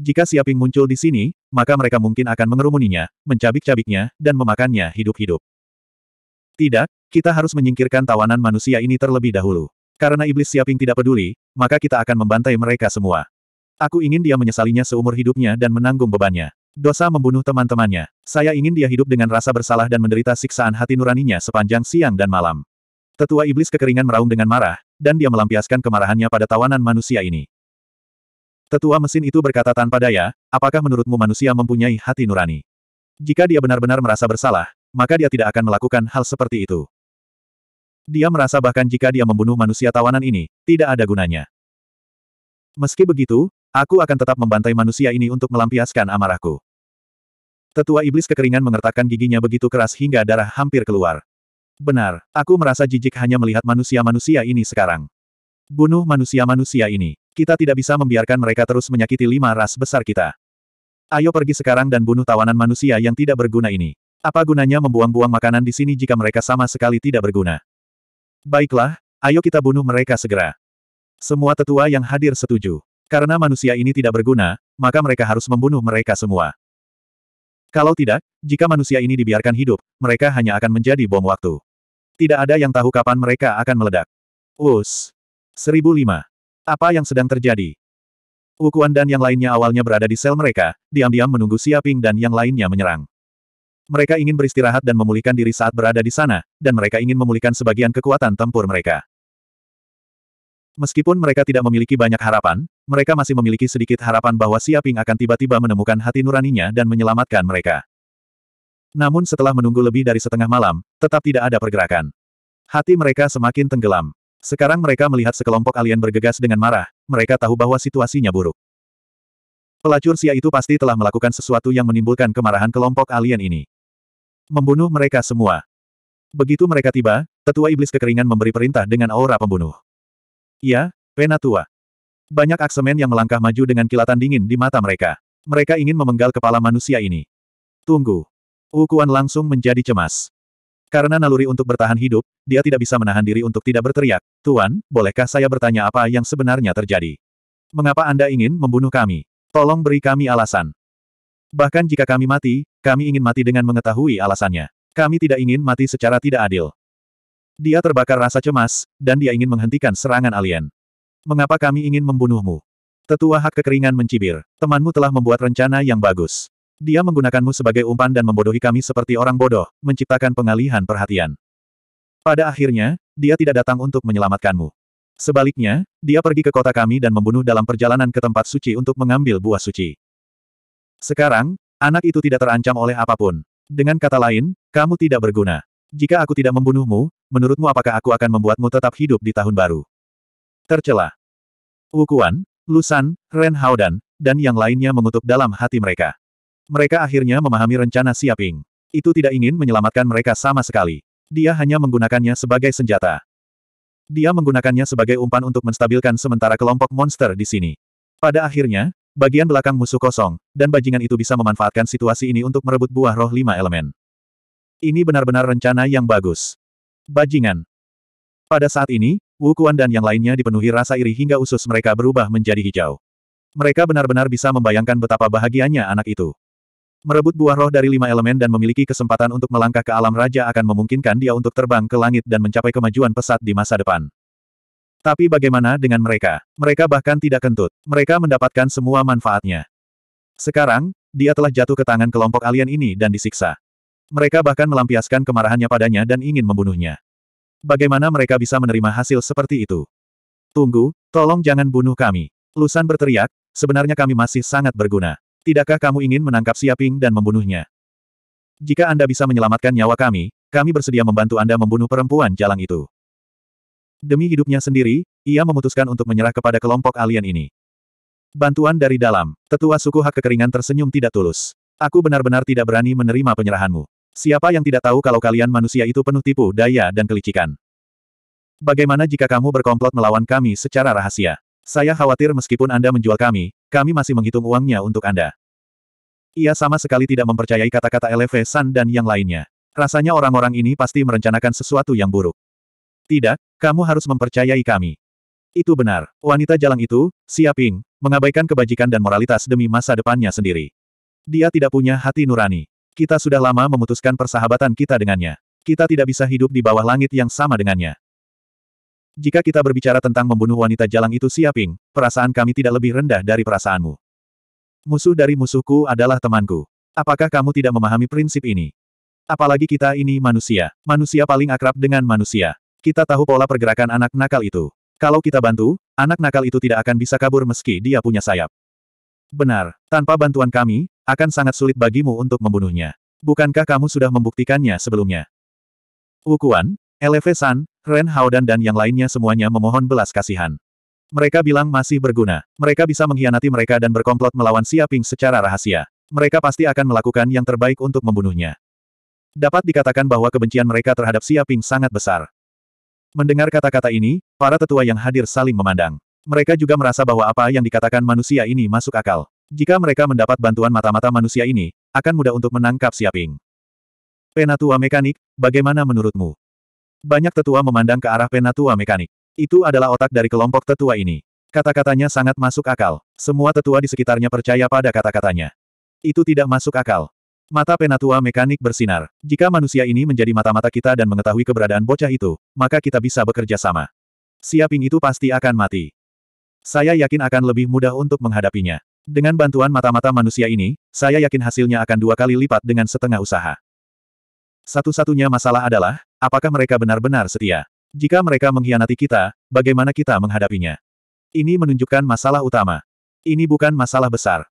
Jika Siaping muncul di sini, maka mereka mungkin akan mengerumuninya, mencabik-cabiknya, dan memakannya hidup-hidup. Tidak, kita harus menyingkirkan tawanan manusia ini terlebih dahulu. Karena iblis Siaping tidak peduli, maka kita akan membantai mereka semua. Aku ingin dia menyesalinya seumur hidupnya dan menanggung bebannya. Dosa membunuh teman-temannya. Saya ingin dia hidup dengan rasa bersalah dan menderita siksaan hati nuraninya sepanjang siang dan malam. Tetua iblis kekeringan meraung dengan marah, dan dia melampiaskan kemarahannya pada tawanan manusia ini. Tetua mesin itu berkata tanpa daya, apakah menurutmu manusia mempunyai hati nurani? Jika dia benar-benar merasa bersalah, maka dia tidak akan melakukan hal seperti itu. Dia merasa bahkan jika dia membunuh manusia tawanan ini, tidak ada gunanya. Meski begitu, aku akan tetap membantai manusia ini untuk melampiaskan amarahku. Tetua iblis kekeringan mengertakkan giginya begitu keras hingga darah hampir keluar. Benar, aku merasa jijik hanya melihat manusia-manusia ini sekarang. Bunuh manusia-manusia ini. Kita tidak bisa membiarkan mereka terus menyakiti lima ras besar kita. Ayo pergi sekarang dan bunuh tawanan manusia yang tidak berguna ini. Apa gunanya membuang-buang makanan di sini jika mereka sama sekali tidak berguna? Baiklah, ayo kita bunuh mereka segera. Semua tetua yang hadir setuju. Karena manusia ini tidak berguna, maka mereka harus membunuh mereka semua. Kalau tidak, jika manusia ini dibiarkan hidup, mereka hanya akan menjadi bom waktu. Tidak ada yang tahu kapan mereka akan meledak. Us. 1005. Apa yang sedang terjadi? Wukuan dan yang lainnya awalnya berada di sel mereka, diam-diam menunggu Siaping dan yang lainnya menyerang. Mereka ingin beristirahat dan memulihkan diri saat berada di sana, dan mereka ingin memulihkan sebagian kekuatan tempur mereka. Meskipun mereka tidak memiliki banyak harapan, mereka masih memiliki sedikit harapan bahwa Siaping akan tiba-tiba menemukan hati nuraninya dan menyelamatkan mereka. Namun setelah menunggu lebih dari setengah malam, tetap tidak ada pergerakan. Hati mereka semakin tenggelam. Sekarang mereka melihat sekelompok alien bergegas dengan marah, mereka tahu bahwa situasinya buruk. Pelacur sia itu pasti telah melakukan sesuatu yang menimbulkan kemarahan kelompok alien ini. Membunuh mereka semua. Begitu mereka tiba, tetua iblis kekeringan memberi perintah dengan aura pembunuh. Ya, Penatua. Banyak aksemen yang melangkah maju dengan kilatan dingin di mata mereka. Mereka ingin memenggal kepala manusia ini. Tunggu. Ukuan langsung menjadi cemas. Karena naluri untuk bertahan hidup, dia tidak bisa menahan diri untuk tidak berteriak, Tuan, bolehkah saya bertanya apa yang sebenarnya terjadi? Mengapa Anda ingin membunuh kami? Tolong beri kami alasan. Bahkan jika kami mati, kami ingin mati dengan mengetahui alasannya. Kami tidak ingin mati secara tidak adil. Dia terbakar rasa cemas, dan dia ingin menghentikan serangan alien. Mengapa kami ingin membunuhmu? Tetua hak kekeringan mencibir. Temanmu telah membuat rencana yang bagus. Dia menggunakanmu sebagai umpan dan membodohi kami seperti orang bodoh, menciptakan pengalihan perhatian. Pada akhirnya, dia tidak datang untuk menyelamatkanmu. Sebaliknya, dia pergi ke kota kami dan membunuh dalam perjalanan ke tempat suci untuk mengambil buah suci. Sekarang, anak itu tidak terancam oleh apapun. Dengan kata lain, kamu tidak berguna. Jika aku tidak membunuhmu, menurutmu apakah aku akan membuatmu tetap hidup di tahun baru? Tercela. Wukuan, Lusan, Ren Haodan, dan yang lainnya mengutuk dalam hati mereka. Mereka akhirnya memahami rencana Siaping. Itu tidak ingin menyelamatkan mereka sama sekali. Dia hanya menggunakannya sebagai senjata. Dia menggunakannya sebagai umpan untuk menstabilkan sementara kelompok monster di sini. Pada akhirnya, bagian belakang musuh kosong, dan bajingan itu bisa memanfaatkan situasi ini untuk merebut buah roh lima elemen. Ini benar-benar rencana yang bagus. Bajingan. Pada saat ini, Wu Kuan dan yang lainnya dipenuhi rasa iri hingga usus mereka berubah menjadi hijau. Mereka benar-benar bisa membayangkan betapa bahagianya anak itu. Merebut buah roh dari lima elemen dan memiliki kesempatan untuk melangkah ke alam raja akan memungkinkan dia untuk terbang ke langit dan mencapai kemajuan pesat di masa depan. Tapi bagaimana dengan mereka? Mereka bahkan tidak kentut. Mereka mendapatkan semua manfaatnya. Sekarang, dia telah jatuh ke tangan kelompok alien ini dan disiksa. Mereka bahkan melampiaskan kemarahannya padanya dan ingin membunuhnya. Bagaimana mereka bisa menerima hasil seperti itu? Tunggu, tolong jangan bunuh kami. Lusan berteriak, sebenarnya kami masih sangat berguna. Tidakkah kamu ingin menangkap Siaping dan membunuhnya? Jika Anda bisa menyelamatkan nyawa kami, kami bersedia membantu Anda membunuh perempuan jalang itu. Demi hidupnya sendiri, ia memutuskan untuk menyerah kepada kelompok alien ini. Bantuan dari dalam, tetua suku hak kekeringan tersenyum tidak tulus. Aku benar-benar tidak berani menerima penyerahanmu. Siapa yang tidak tahu kalau kalian manusia itu penuh tipu daya dan kelicikan? Bagaimana jika kamu berkomplot melawan kami secara rahasia? Saya khawatir meskipun Anda menjual kami, kami masih menghitung uangnya untuk Anda. Ia sama sekali tidak mempercayai kata-kata Eleve San dan yang lainnya. Rasanya orang-orang ini pasti merencanakan sesuatu yang buruk. Tidak, kamu harus mempercayai kami. Itu benar. Wanita jalan itu, Siaping, mengabaikan kebajikan dan moralitas demi masa depannya sendiri. Dia tidak punya hati nurani. Kita sudah lama memutuskan persahabatan kita dengannya. Kita tidak bisa hidup di bawah langit yang sama dengannya. Jika kita berbicara tentang membunuh wanita jalang itu siaping, perasaan kami tidak lebih rendah dari perasaanmu. Musuh dari musuhku adalah temanku. Apakah kamu tidak memahami prinsip ini? Apalagi kita ini manusia. Manusia paling akrab dengan manusia. Kita tahu pola pergerakan anak nakal itu. Kalau kita bantu, anak nakal itu tidak akan bisa kabur meski dia punya sayap. Benar, tanpa bantuan kami, akan sangat sulit bagimu untuk membunuhnya. Bukankah kamu sudah membuktikannya sebelumnya? Wukuan, Eleve San, Ren Haodan dan yang lainnya semuanya memohon belas kasihan. Mereka bilang masih berguna. Mereka bisa mengkhianati mereka dan berkomplot melawan Siaping secara rahasia. Mereka pasti akan melakukan yang terbaik untuk membunuhnya. Dapat dikatakan bahwa kebencian mereka terhadap Siaping sangat besar. Mendengar kata-kata ini, para tetua yang hadir saling memandang. Mereka juga merasa bahwa apa yang dikatakan manusia ini masuk akal. Jika mereka mendapat bantuan mata-mata manusia ini, akan mudah untuk menangkap Siaping. Penatua mekanik, bagaimana menurutmu? Banyak tetua memandang ke arah penatua mekanik. Itu adalah otak dari kelompok tetua ini. Kata-katanya sangat masuk akal. Semua tetua di sekitarnya percaya pada kata-katanya. Itu tidak masuk akal. Mata penatua mekanik bersinar. Jika manusia ini menjadi mata-mata kita dan mengetahui keberadaan bocah itu, maka kita bisa bekerja sama. Siaping itu pasti akan mati. Saya yakin akan lebih mudah untuk menghadapinya. Dengan bantuan mata-mata manusia ini, saya yakin hasilnya akan dua kali lipat dengan setengah usaha. Satu-satunya masalah adalah, Apakah mereka benar-benar setia? Jika mereka mengkhianati kita, bagaimana kita menghadapinya? Ini menunjukkan masalah utama. Ini bukan masalah besar.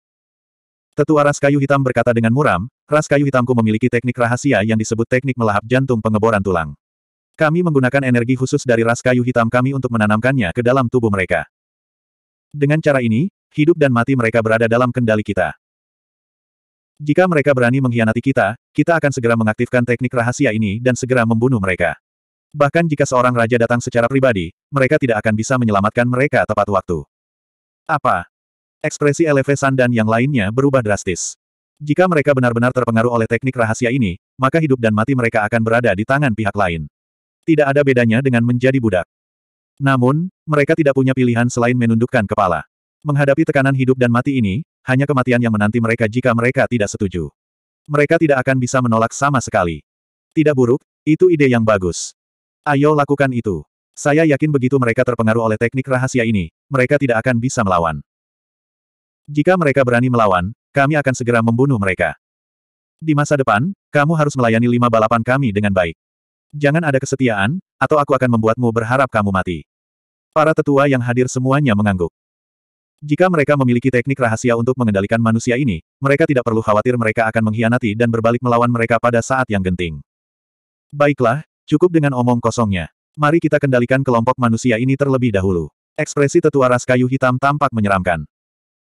Tetua ras kayu hitam berkata dengan muram, ras kayu hitamku memiliki teknik rahasia yang disebut teknik melahap jantung pengeboran tulang. Kami menggunakan energi khusus dari ras kayu hitam kami untuk menanamkannya ke dalam tubuh mereka. Dengan cara ini, hidup dan mati mereka berada dalam kendali kita. Jika mereka berani mengkhianati kita, kita akan segera mengaktifkan teknik rahasia ini dan segera membunuh mereka. Bahkan jika seorang raja datang secara pribadi, mereka tidak akan bisa menyelamatkan mereka tepat waktu. Apa? Ekspresi LV San dan yang lainnya berubah drastis. Jika mereka benar-benar terpengaruh oleh teknik rahasia ini, maka hidup dan mati mereka akan berada di tangan pihak lain. Tidak ada bedanya dengan menjadi budak. Namun, mereka tidak punya pilihan selain menundukkan kepala. Menghadapi tekanan hidup dan mati ini, hanya kematian yang menanti mereka jika mereka tidak setuju. Mereka tidak akan bisa menolak sama sekali. Tidak buruk, itu ide yang bagus. Ayo lakukan itu. Saya yakin begitu mereka terpengaruh oleh teknik rahasia ini, mereka tidak akan bisa melawan. Jika mereka berani melawan, kami akan segera membunuh mereka. Di masa depan, kamu harus melayani lima balapan kami dengan baik. Jangan ada kesetiaan, atau aku akan membuatmu berharap kamu mati. Para tetua yang hadir semuanya mengangguk. Jika mereka memiliki teknik rahasia untuk mengendalikan manusia ini, mereka tidak perlu khawatir mereka akan mengkhianati dan berbalik melawan mereka pada saat yang genting. Baiklah, cukup dengan omong kosongnya. Mari kita kendalikan kelompok manusia ini terlebih dahulu. Ekspresi tetua ras kayu hitam tampak menyeramkan.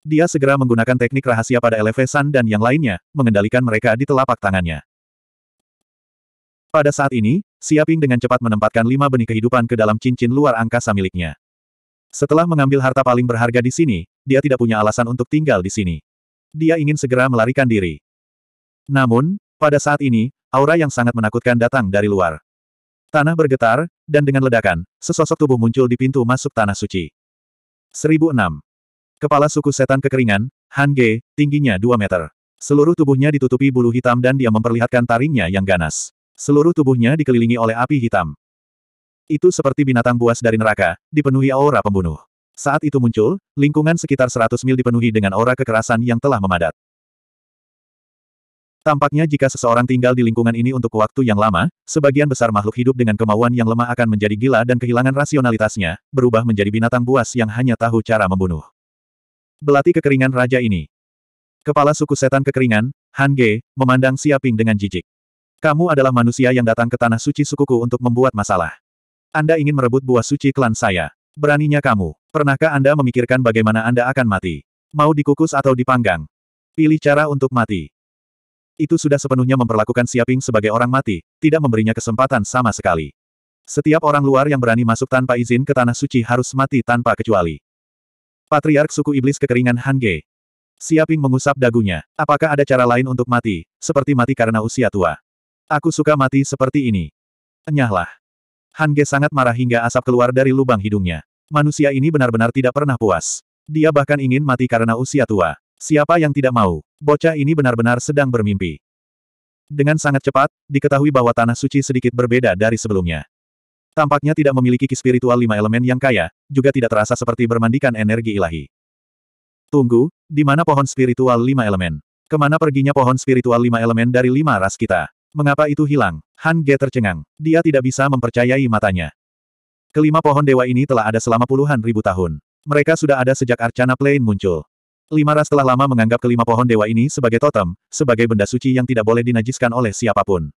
Dia segera menggunakan teknik rahasia pada Elevesan dan yang lainnya, mengendalikan mereka di telapak tangannya. Pada saat ini, Siaping dengan cepat menempatkan lima benih kehidupan ke dalam cincin luar angkasa miliknya. Setelah mengambil harta paling berharga di sini, dia tidak punya alasan untuk tinggal di sini. Dia ingin segera melarikan diri. Namun, pada saat ini, aura yang sangat menakutkan datang dari luar. Tanah bergetar, dan dengan ledakan, sesosok tubuh muncul di pintu masuk Tanah Suci. 1006. Kepala suku setan kekeringan, Han Ge, tingginya 2 meter. Seluruh tubuhnya ditutupi bulu hitam dan dia memperlihatkan taringnya yang ganas. Seluruh tubuhnya dikelilingi oleh api hitam. Itu seperti binatang buas dari neraka, dipenuhi aura pembunuh. Saat itu muncul, lingkungan sekitar 100 mil dipenuhi dengan aura kekerasan yang telah memadat. Tampaknya jika seseorang tinggal di lingkungan ini untuk waktu yang lama, sebagian besar makhluk hidup dengan kemauan yang lemah akan menjadi gila dan kehilangan rasionalitasnya, berubah menjadi binatang buas yang hanya tahu cara membunuh. Belati kekeringan raja ini. Kepala suku setan kekeringan, Han Ge, memandang siaping dengan jijik. Kamu adalah manusia yang datang ke tanah suci sukuku untuk membuat masalah. Anda ingin merebut buah suci klan saya. Beraninya kamu. Pernahkah Anda memikirkan bagaimana Anda akan mati? Mau dikukus atau dipanggang? Pilih cara untuk mati. Itu sudah sepenuhnya memperlakukan Siaping sebagai orang mati, tidak memberinya kesempatan sama sekali. Setiap orang luar yang berani masuk tanpa izin ke Tanah Suci harus mati tanpa kecuali. Patriark suku iblis kekeringan Hange. Siaping mengusap dagunya. Apakah ada cara lain untuk mati, seperti mati karena usia tua? Aku suka mati seperti ini. Enyahlah. Hange sangat marah hingga asap keluar dari lubang hidungnya. Manusia ini benar-benar tidak pernah puas. Dia bahkan ingin mati karena usia tua. Siapa yang tidak mau? Bocah ini benar-benar sedang bermimpi. Dengan sangat cepat, diketahui bahwa tanah suci sedikit berbeda dari sebelumnya. Tampaknya tidak memiliki ki spiritual lima elemen yang kaya, juga tidak terasa seperti bermandikan energi ilahi. Tunggu, di mana pohon spiritual lima elemen? Kemana perginya pohon spiritual lima elemen dari lima ras kita? Mengapa itu hilang? Han Ge tercengang. Dia tidak bisa mempercayai matanya. Kelima pohon dewa ini telah ada selama puluhan ribu tahun. Mereka sudah ada sejak Arcana Plain muncul. Lima ras telah lama menganggap kelima pohon dewa ini sebagai totem, sebagai benda suci yang tidak boleh dinajiskan oleh siapapun.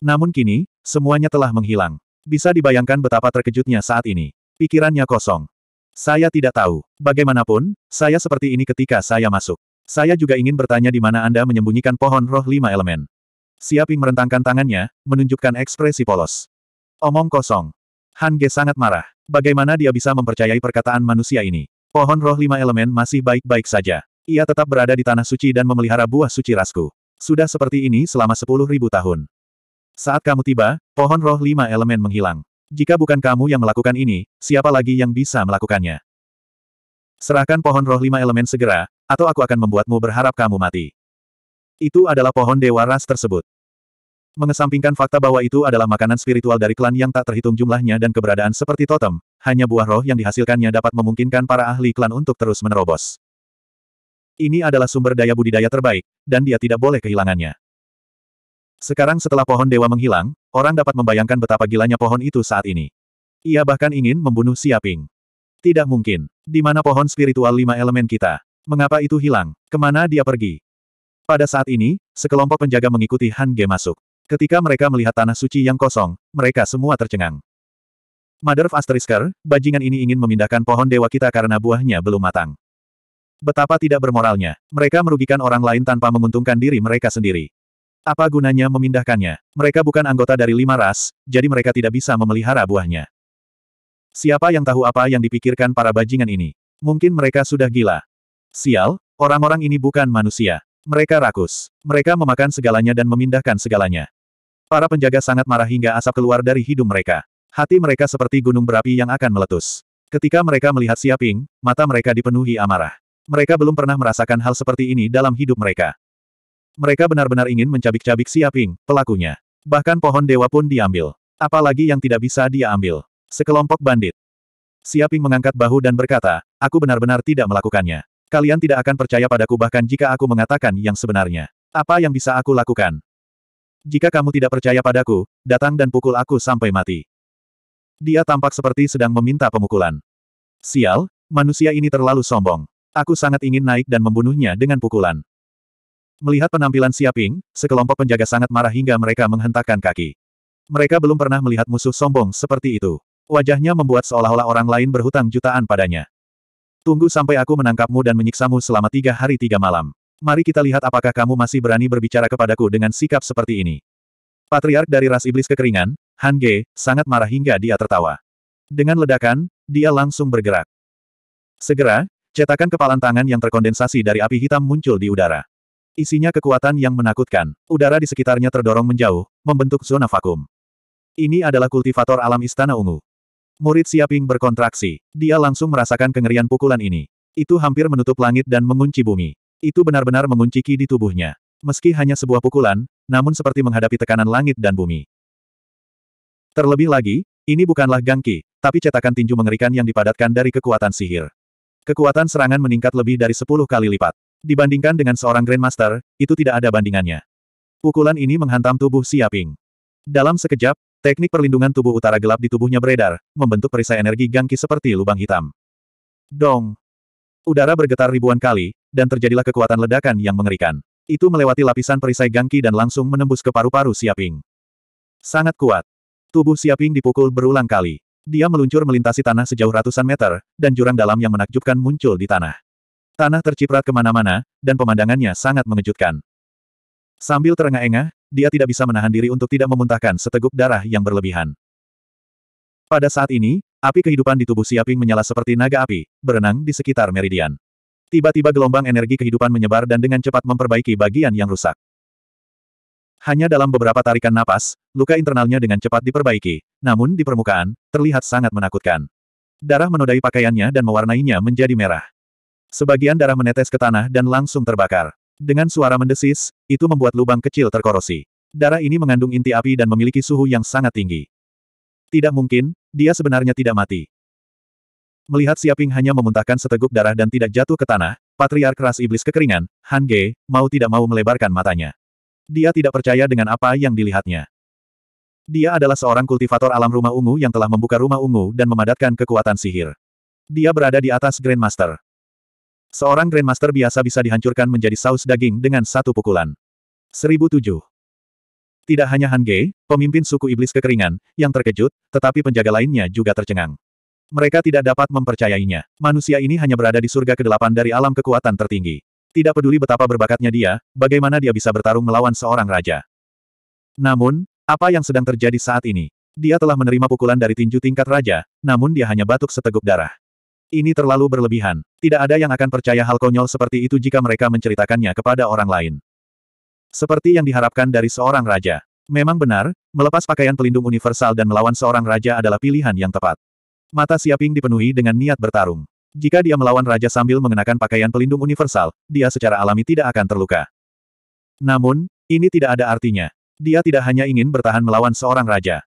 Namun kini, semuanya telah menghilang. Bisa dibayangkan betapa terkejutnya saat ini. Pikirannya kosong. Saya tidak tahu. Bagaimanapun, saya seperti ini ketika saya masuk. Saya juga ingin bertanya di mana Anda menyembunyikan pohon roh lima elemen. Siaping merentangkan tangannya, menunjukkan ekspresi polos. Omong kosong. Han Ge sangat marah. Bagaimana dia bisa mempercayai perkataan manusia ini? Pohon roh lima elemen masih baik-baik saja. Ia tetap berada di tanah suci dan memelihara buah suci rasku. Sudah seperti ini selama sepuluh ribu tahun. Saat kamu tiba, pohon roh lima elemen menghilang. Jika bukan kamu yang melakukan ini, siapa lagi yang bisa melakukannya? Serahkan pohon roh lima elemen segera, atau aku akan membuatmu berharap kamu mati. Itu adalah pohon dewa ras tersebut. Mengesampingkan fakta bahwa itu adalah makanan spiritual dari klan yang tak terhitung jumlahnya dan keberadaan seperti totem, hanya buah roh yang dihasilkannya dapat memungkinkan para ahli klan untuk terus menerobos. Ini adalah sumber daya budidaya terbaik, dan dia tidak boleh kehilangannya. Sekarang setelah pohon dewa menghilang, orang dapat membayangkan betapa gilanya pohon itu saat ini. Ia bahkan ingin membunuh Siaping. Tidak mungkin. Di mana pohon spiritual lima elemen kita? Mengapa itu hilang? Kemana dia pergi? Pada saat ini, sekelompok penjaga mengikuti Han Ge masuk. Ketika mereka melihat tanah suci yang kosong, mereka semua tercengang. Mother of Asterisker, bajingan ini ingin memindahkan pohon dewa kita karena buahnya belum matang. Betapa tidak bermoralnya, mereka merugikan orang lain tanpa menguntungkan diri mereka sendiri. Apa gunanya memindahkannya? Mereka bukan anggota dari lima ras, jadi mereka tidak bisa memelihara buahnya. Siapa yang tahu apa yang dipikirkan para bajingan ini? Mungkin mereka sudah gila. Sial, orang-orang ini bukan manusia. Mereka rakus. Mereka memakan segalanya dan memindahkan segalanya. Para penjaga sangat marah hingga asap keluar dari hidung mereka. Hati mereka seperti gunung berapi yang akan meletus. Ketika mereka melihat Siaping, mata mereka dipenuhi amarah. Mereka belum pernah merasakan hal seperti ini dalam hidup mereka. Mereka benar-benar ingin mencabik-cabik Siaping, pelakunya. Bahkan pohon dewa pun diambil. Apalagi yang tidak bisa dia ambil. Sekelompok bandit. Siaping mengangkat bahu dan berkata, aku benar-benar tidak melakukannya. Kalian tidak akan percaya padaku bahkan jika aku mengatakan yang sebenarnya. Apa yang bisa aku lakukan? Jika kamu tidak percaya padaku, datang dan pukul aku sampai mati. Dia tampak seperti sedang meminta pemukulan. Sial, manusia ini terlalu sombong. Aku sangat ingin naik dan membunuhnya dengan pukulan. Melihat penampilan Siaping, sekelompok penjaga sangat marah hingga mereka menghentakkan kaki. Mereka belum pernah melihat musuh sombong seperti itu. Wajahnya membuat seolah-olah orang lain berhutang jutaan padanya. Tunggu sampai aku menangkapmu dan menyiksamu selama tiga hari tiga malam. Mari kita lihat apakah kamu masih berani berbicara kepadaku dengan sikap seperti ini. Patriark dari ras iblis kekeringan, Han Ge, sangat marah hingga dia tertawa. Dengan ledakan, dia langsung bergerak. Segera, cetakan kepalan tangan yang terkondensasi dari api hitam muncul di udara. Isinya kekuatan yang menakutkan. Udara di sekitarnya terdorong menjauh, membentuk zona vakum. Ini adalah kultivator alam Istana Ungu. Murid Siaping berkontraksi. Dia langsung merasakan kengerian pukulan ini. Itu hampir menutup langit dan mengunci bumi. Itu benar-benar mengunci ki di tubuhnya. Meski hanya sebuah pukulan, namun seperti menghadapi tekanan langit dan bumi. Terlebih lagi, ini bukanlah gangki, tapi cetakan tinju mengerikan yang dipadatkan dari kekuatan sihir. Kekuatan serangan meningkat lebih dari 10 kali lipat. Dibandingkan dengan seorang Grandmaster, itu tidak ada bandingannya. Pukulan ini menghantam tubuh Siaping. Dalam sekejap, Teknik perlindungan tubuh utara gelap di tubuhnya beredar, membentuk perisai energi gangki seperti lubang hitam. Dong! Udara bergetar ribuan kali, dan terjadilah kekuatan ledakan yang mengerikan. Itu melewati lapisan perisai gangki dan langsung menembus ke paru-paru Siaping. Sangat kuat. Tubuh Siaping dipukul berulang kali. Dia meluncur melintasi tanah sejauh ratusan meter, dan jurang dalam yang menakjubkan muncul di tanah. Tanah terciprat kemana-mana, dan pemandangannya sangat mengejutkan. Sambil terengah-engah, dia tidak bisa menahan diri untuk tidak memuntahkan seteguk darah yang berlebihan. Pada saat ini, api kehidupan di tubuh Siaping menyala seperti naga api, berenang di sekitar meridian. Tiba-tiba gelombang energi kehidupan menyebar dan dengan cepat memperbaiki bagian yang rusak. Hanya dalam beberapa tarikan napas, luka internalnya dengan cepat diperbaiki, namun di permukaan, terlihat sangat menakutkan. Darah menodai pakaiannya dan mewarnainya menjadi merah. Sebagian darah menetes ke tanah dan langsung terbakar. Dengan suara mendesis, itu membuat lubang kecil terkorosi. Darah ini mengandung inti api dan memiliki suhu yang sangat tinggi. Tidak mungkin, dia sebenarnya tidak mati. Melihat Siaping hanya memuntahkan seteguk darah dan tidak jatuh ke tanah, Patriark Ras Iblis kekeringan, Han Ge, mau tidak mau melebarkan matanya. Dia tidak percaya dengan apa yang dilihatnya. Dia adalah seorang kultivator alam rumah ungu yang telah membuka rumah ungu dan memadatkan kekuatan sihir. Dia berada di atas Grandmaster. Seorang Grandmaster biasa bisa dihancurkan menjadi saus daging dengan satu pukulan. 1007. Tidak hanya Han Ge, pemimpin suku iblis kekeringan, yang terkejut, tetapi penjaga lainnya juga tercengang. Mereka tidak dapat mempercayainya. Manusia ini hanya berada di surga kedelapan dari alam kekuatan tertinggi. Tidak peduli betapa berbakatnya dia, bagaimana dia bisa bertarung melawan seorang raja. Namun, apa yang sedang terjadi saat ini? Dia telah menerima pukulan dari tinju tingkat raja, namun dia hanya batuk seteguk darah. Ini terlalu berlebihan. Tidak ada yang akan percaya hal konyol seperti itu jika mereka menceritakannya kepada orang lain. Seperti yang diharapkan dari seorang raja. Memang benar, melepas pakaian pelindung universal dan melawan seorang raja adalah pilihan yang tepat. Mata Siaping dipenuhi dengan niat bertarung. Jika dia melawan raja sambil mengenakan pakaian pelindung universal, dia secara alami tidak akan terluka. Namun, ini tidak ada artinya. Dia tidak hanya ingin bertahan melawan seorang raja.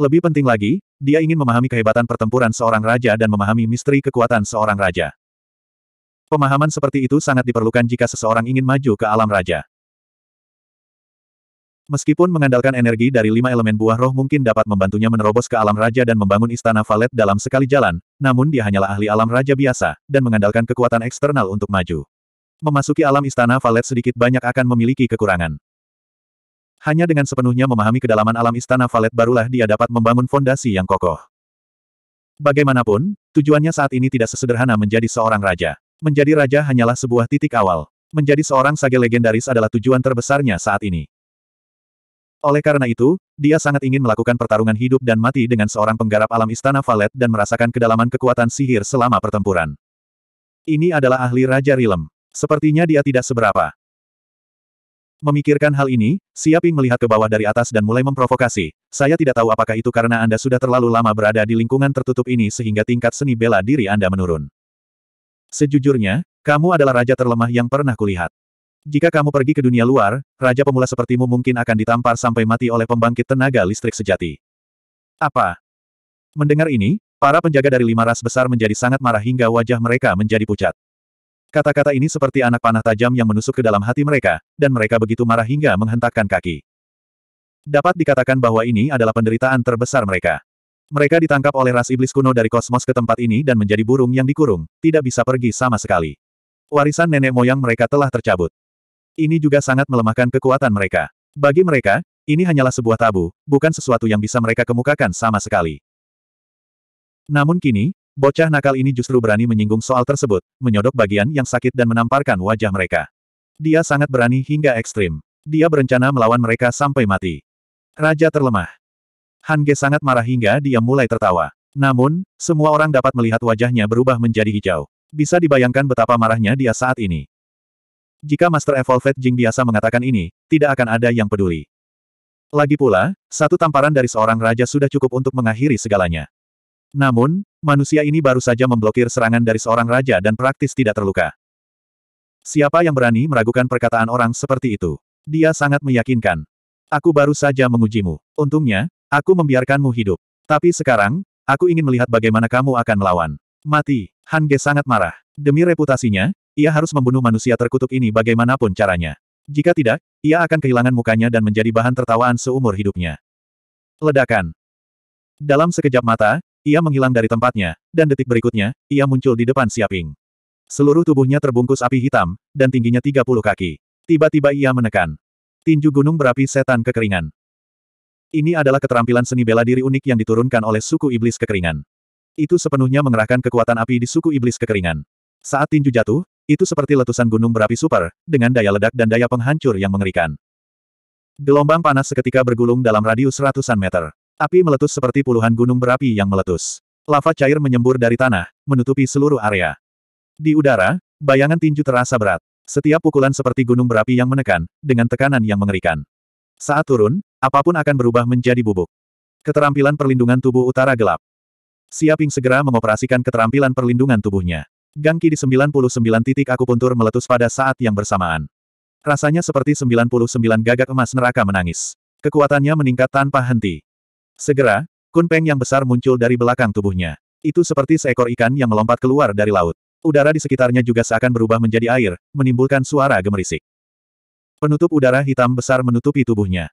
Lebih penting lagi, dia ingin memahami kehebatan pertempuran seorang raja dan memahami misteri kekuatan seorang raja. Pemahaman seperti itu sangat diperlukan jika seseorang ingin maju ke alam raja. Meskipun mengandalkan energi dari lima elemen buah roh mungkin dapat membantunya menerobos ke alam raja dan membangun istana valet dalam sekali jalan, namun dia hanyalah ahli alam raja biasa, dan mengandalkan kekuatan eksternal untuk maju. Memasuki alam istana valet sedikit banyak akan memiliki kekurangan. Hanya dengan sepenuhnya memahami kedalaman alam istana Valet barulah dia dapat membangun fondasi yang kokoh. Bagaimanapun, tujuannya saat ini tidak sesederhana menjadi seorang raja. Menjadi raja hanyalah sebuah titik awal. Menjadi seorang sage legendaris adalah tujuan terbesarnya saat ini. Oleh karena itu, dia sangat ingin melakukan pertarungan hidup dan mati dengan seorang penggarap alam istana Valet dan merasakan kedalaman kekuatan sihir selama pertempuran. Ini adalah ahli Raja Rilem. Sepertinya dia tidak seberapa. Memikirkan hal ini, Siaping melihat ke bawah dari atas dan mulai memprovokasi. Saya tidak tahu apakah itu karena Anda sudah terlalu lama berada di lingkungan tertutup ini sehingga tingkat seni bela diri Anda menurun. Sejujurnya, kamu adalah raja terlemah yang pernah kulihat. Jika kamu pergi ke dunia luar, raja pemula sepertimu mungkin akan ditampar sampai mati oleh pembangkit tenaga listrik sejati. Apa? Mendengar ini, para penjaga dari lima ras besar menjadi sangat marah hingga wajah mereka menjadi pucat. Kata-kata ini seperti anak panah tajam yang menusuk ke dalam hati mereka, dan mereka begitu marah hingga menghentakkan kaki. Dapat dikatakan bahwa ini adalah penderitaan terbesar mereka. Mereka ditangkap oleh ras iblis kuno dari kosmos ke tempat ini dan menjadi burung yang dikurung, tidak bisa pergi sama sekali. Warisan nenek moyang mereka telah tercabut. Ini juga sangat melemahkan kekuatan mereka. Bagi mereka, ini hanyalah sebuah tabu, bukan sesuatu yang bisa mereka kemukakan sama sekali. Namun kini, Bocah nakal ini justru berani menyinggung soal tersebut, menyodok bagian yang sakit dan menamparkan wajah mereka. Dia sangat berani hingga ekstrim. Dia berencana melawan mereka sampai mati. Raja terlemah. Han Ge sangat marah hingga dia mulai tertawa. Namun, semua orang dapat melihat wajahnya berubah menjadi hijau. Bisa dibayangkan betapa marahnya dia saat ini. Jika Master Evolved Jing biasa mengatakan ini, tidak akan ada yang peduli. Lagi pula, satu tamparan dari seorang raja sudah cukup untuk mengakhiri segalanya. Namun, manusia ini baru saja memblokir serangan dari seorang raja dan praktis tidak terluka. Siapa yang berani meragukan perkataan orang seperti itu? Dia sangat meyakinkan. Aku baru saja mengujimu. Untungnya, aku membiarkanmu hidup. Tapi sekarang, aku ingin melihat bagaimana kamu akan melawan. Mati, Han Ge sangat marah. Demi reputasinya, ia harus membunuh manusia terkutuk ini bagaimanapun caranya. Jika tidak, ia akan kehilangan mukanya dan menjadi bahan tertawaan seumur hidupnya. Ledakan. Dalam sekejap mata, ia menghilang dari tempatnya, dan detik berikutnya, ia muncul di depan Siaping. Seluruh tubuhnya terbungkus api hitam, dan tingginya 30 kaki. Tiba-tiba ia menekan. Tinju gunung berapi setan kekeringan. Ini adalah keterampilan seni bela diri unik yang diturunkan oleh suku iblis kekeringan. Itu sepenuhnya mengerahkan kekuatan api di suku iblis kekeringan. Saat tinju jatuh, itu seperti letusan gunung berapi super, dengan daya ledak dan daya penghancur yang mengerikan. Gelombang panas seketika bergulung dalam radius ratusan meter. Api meletus seperti puluhan gunung berapi yang meletus. Lava cair menyembur dari tanah, menutupi seluruh area. Di udara, bayangan tinju terasa berat. Setiap pukulan seperti gunung berapi yang menekan, dengan tekanan yang mengerikan. Saat turun, apapun akan berubah menjadi bubuk. Keterampilan perlindungan tubuh utara gelap. Siaping segera mengoperasikan keterampilan perlindungan tubuhnya. Gangki di 99 titik akupuntur meletus pada saat yang bersamaan. Rasanya seperti 99 gagak emas neraka menangis. Kekuatannya meningkat tanpa henti. Segera, kunpeng yang besar muncul dari belakang tubuhnya. Itu seperti seekor ikan yang melompat keluar dari laut. Udara di sekitarnya juga seakan berubah menjadi air, menimbulkan suara gemerisik. Penutup udara hitam besar menutupi tubuhnya.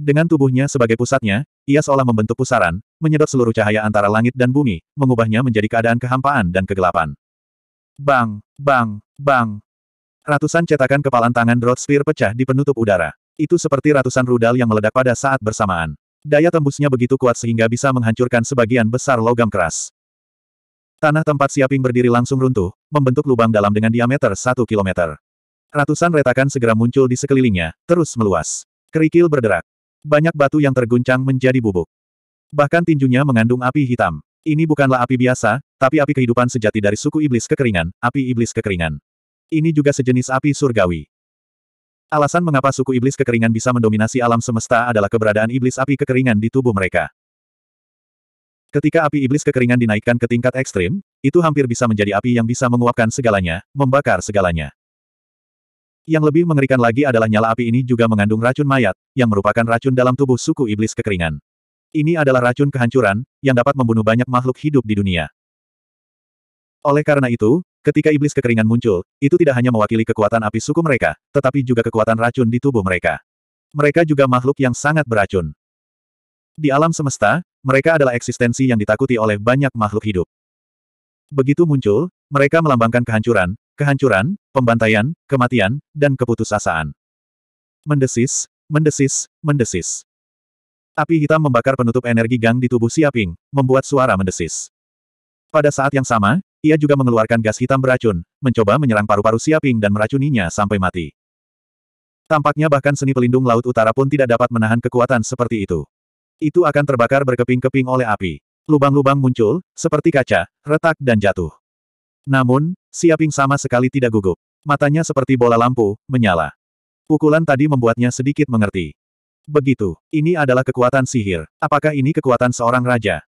Dengan tubuhnya sebagai pusatnya, ia seolah membentuk pusaran, menyedot seluruh cahaya antara langit dan bumi, mengubahnya menjadi keadaan kehampaan dan kegelapan. Bang, bang, bang. Ratusan cetakan kepalan tangan Drought Sphere pecah di penutup udara. Itu seperti ratusan rudal yang meledak pada saat bersamaan. Daya tembusnya begitu kuat sehingga bisa menghancurkan sebagian besar logam keras. Tanah tempat Siaping berdiri langsung runtuh, membentuk lubang dalam dengan diameter 1 kilometer. Ratusan retakan segera muncul di sekelilingnya, terus meluas. Kerikil berderak. Banyak batu yang terguncang menjadi bubuk. Bahkan tinjunya mengandung api hitam. Ini bukanlah api biasa, tapi api kehidupan sejati dari suku iblis kekeringan, api iblis kekeringan. Ini juga sejenis api surgawi. Alasan mengapa suku iblis kekeringan bisa mendominasi alam semesta adalah keberadaan iblis api kekeringan di tubuh mereka. Ketika api iblis kekeringan dinaikkan ke tingkat ekstrim, itu hampir bisa menjadi api yang bisa menguapkan segalanya, membakar segalanya. Yang lebih mengerikan lagi adalah nyala api ini juga mengandung racun mayat, yang merupakan racun dalam tubuh suku iblis kekeringan. Ini adalah racun kehancuran, yang dapat membunuh banyak makhluk hidup di dunia. Oleh karena itu, Ketika iblis kekeringan muncul, itu tidak hanya mewakili kekuatan api suku mereka, tetapi juga kekuatan racun di tubuh mereka. Mereka juga makhluk yang sangat beracun. Di alam semesta, mereka adalah eksistensi yang ditakuti oleh banyak makhluk hidup. Begitu muncul, mereka melambangkan kehancuran, kehancuran, pembantaian, kematian, dan keputusasaan. Mendesis, mendesis, mendesis. Api hitam membakar penutup energi gang di tubuh Siaping, membuat suara mendesis. Pada saat yang sama, ia juga mengeluarkan gas hitam beracun, mencoba menyerang paru-paru Siaping dan meracuninya sampai mati. Tampaknya bahkan seni pelindung Laut Utara pun tidak dapat menahan kekuatan seperti itu. Itu akan terbakar berkeping-keping oleh api. Lubang-lubang muncul, seperti kaca, retak dan jatuh. Namun, Siaping sama sekali tidak gugup. Matanya seperti bola lampu, menyala. Pukulan tadi membuatnya sedikit mengerti. Begitu, ini adalah kekuatan sihir. Apakah ini kekuatan seorang raja?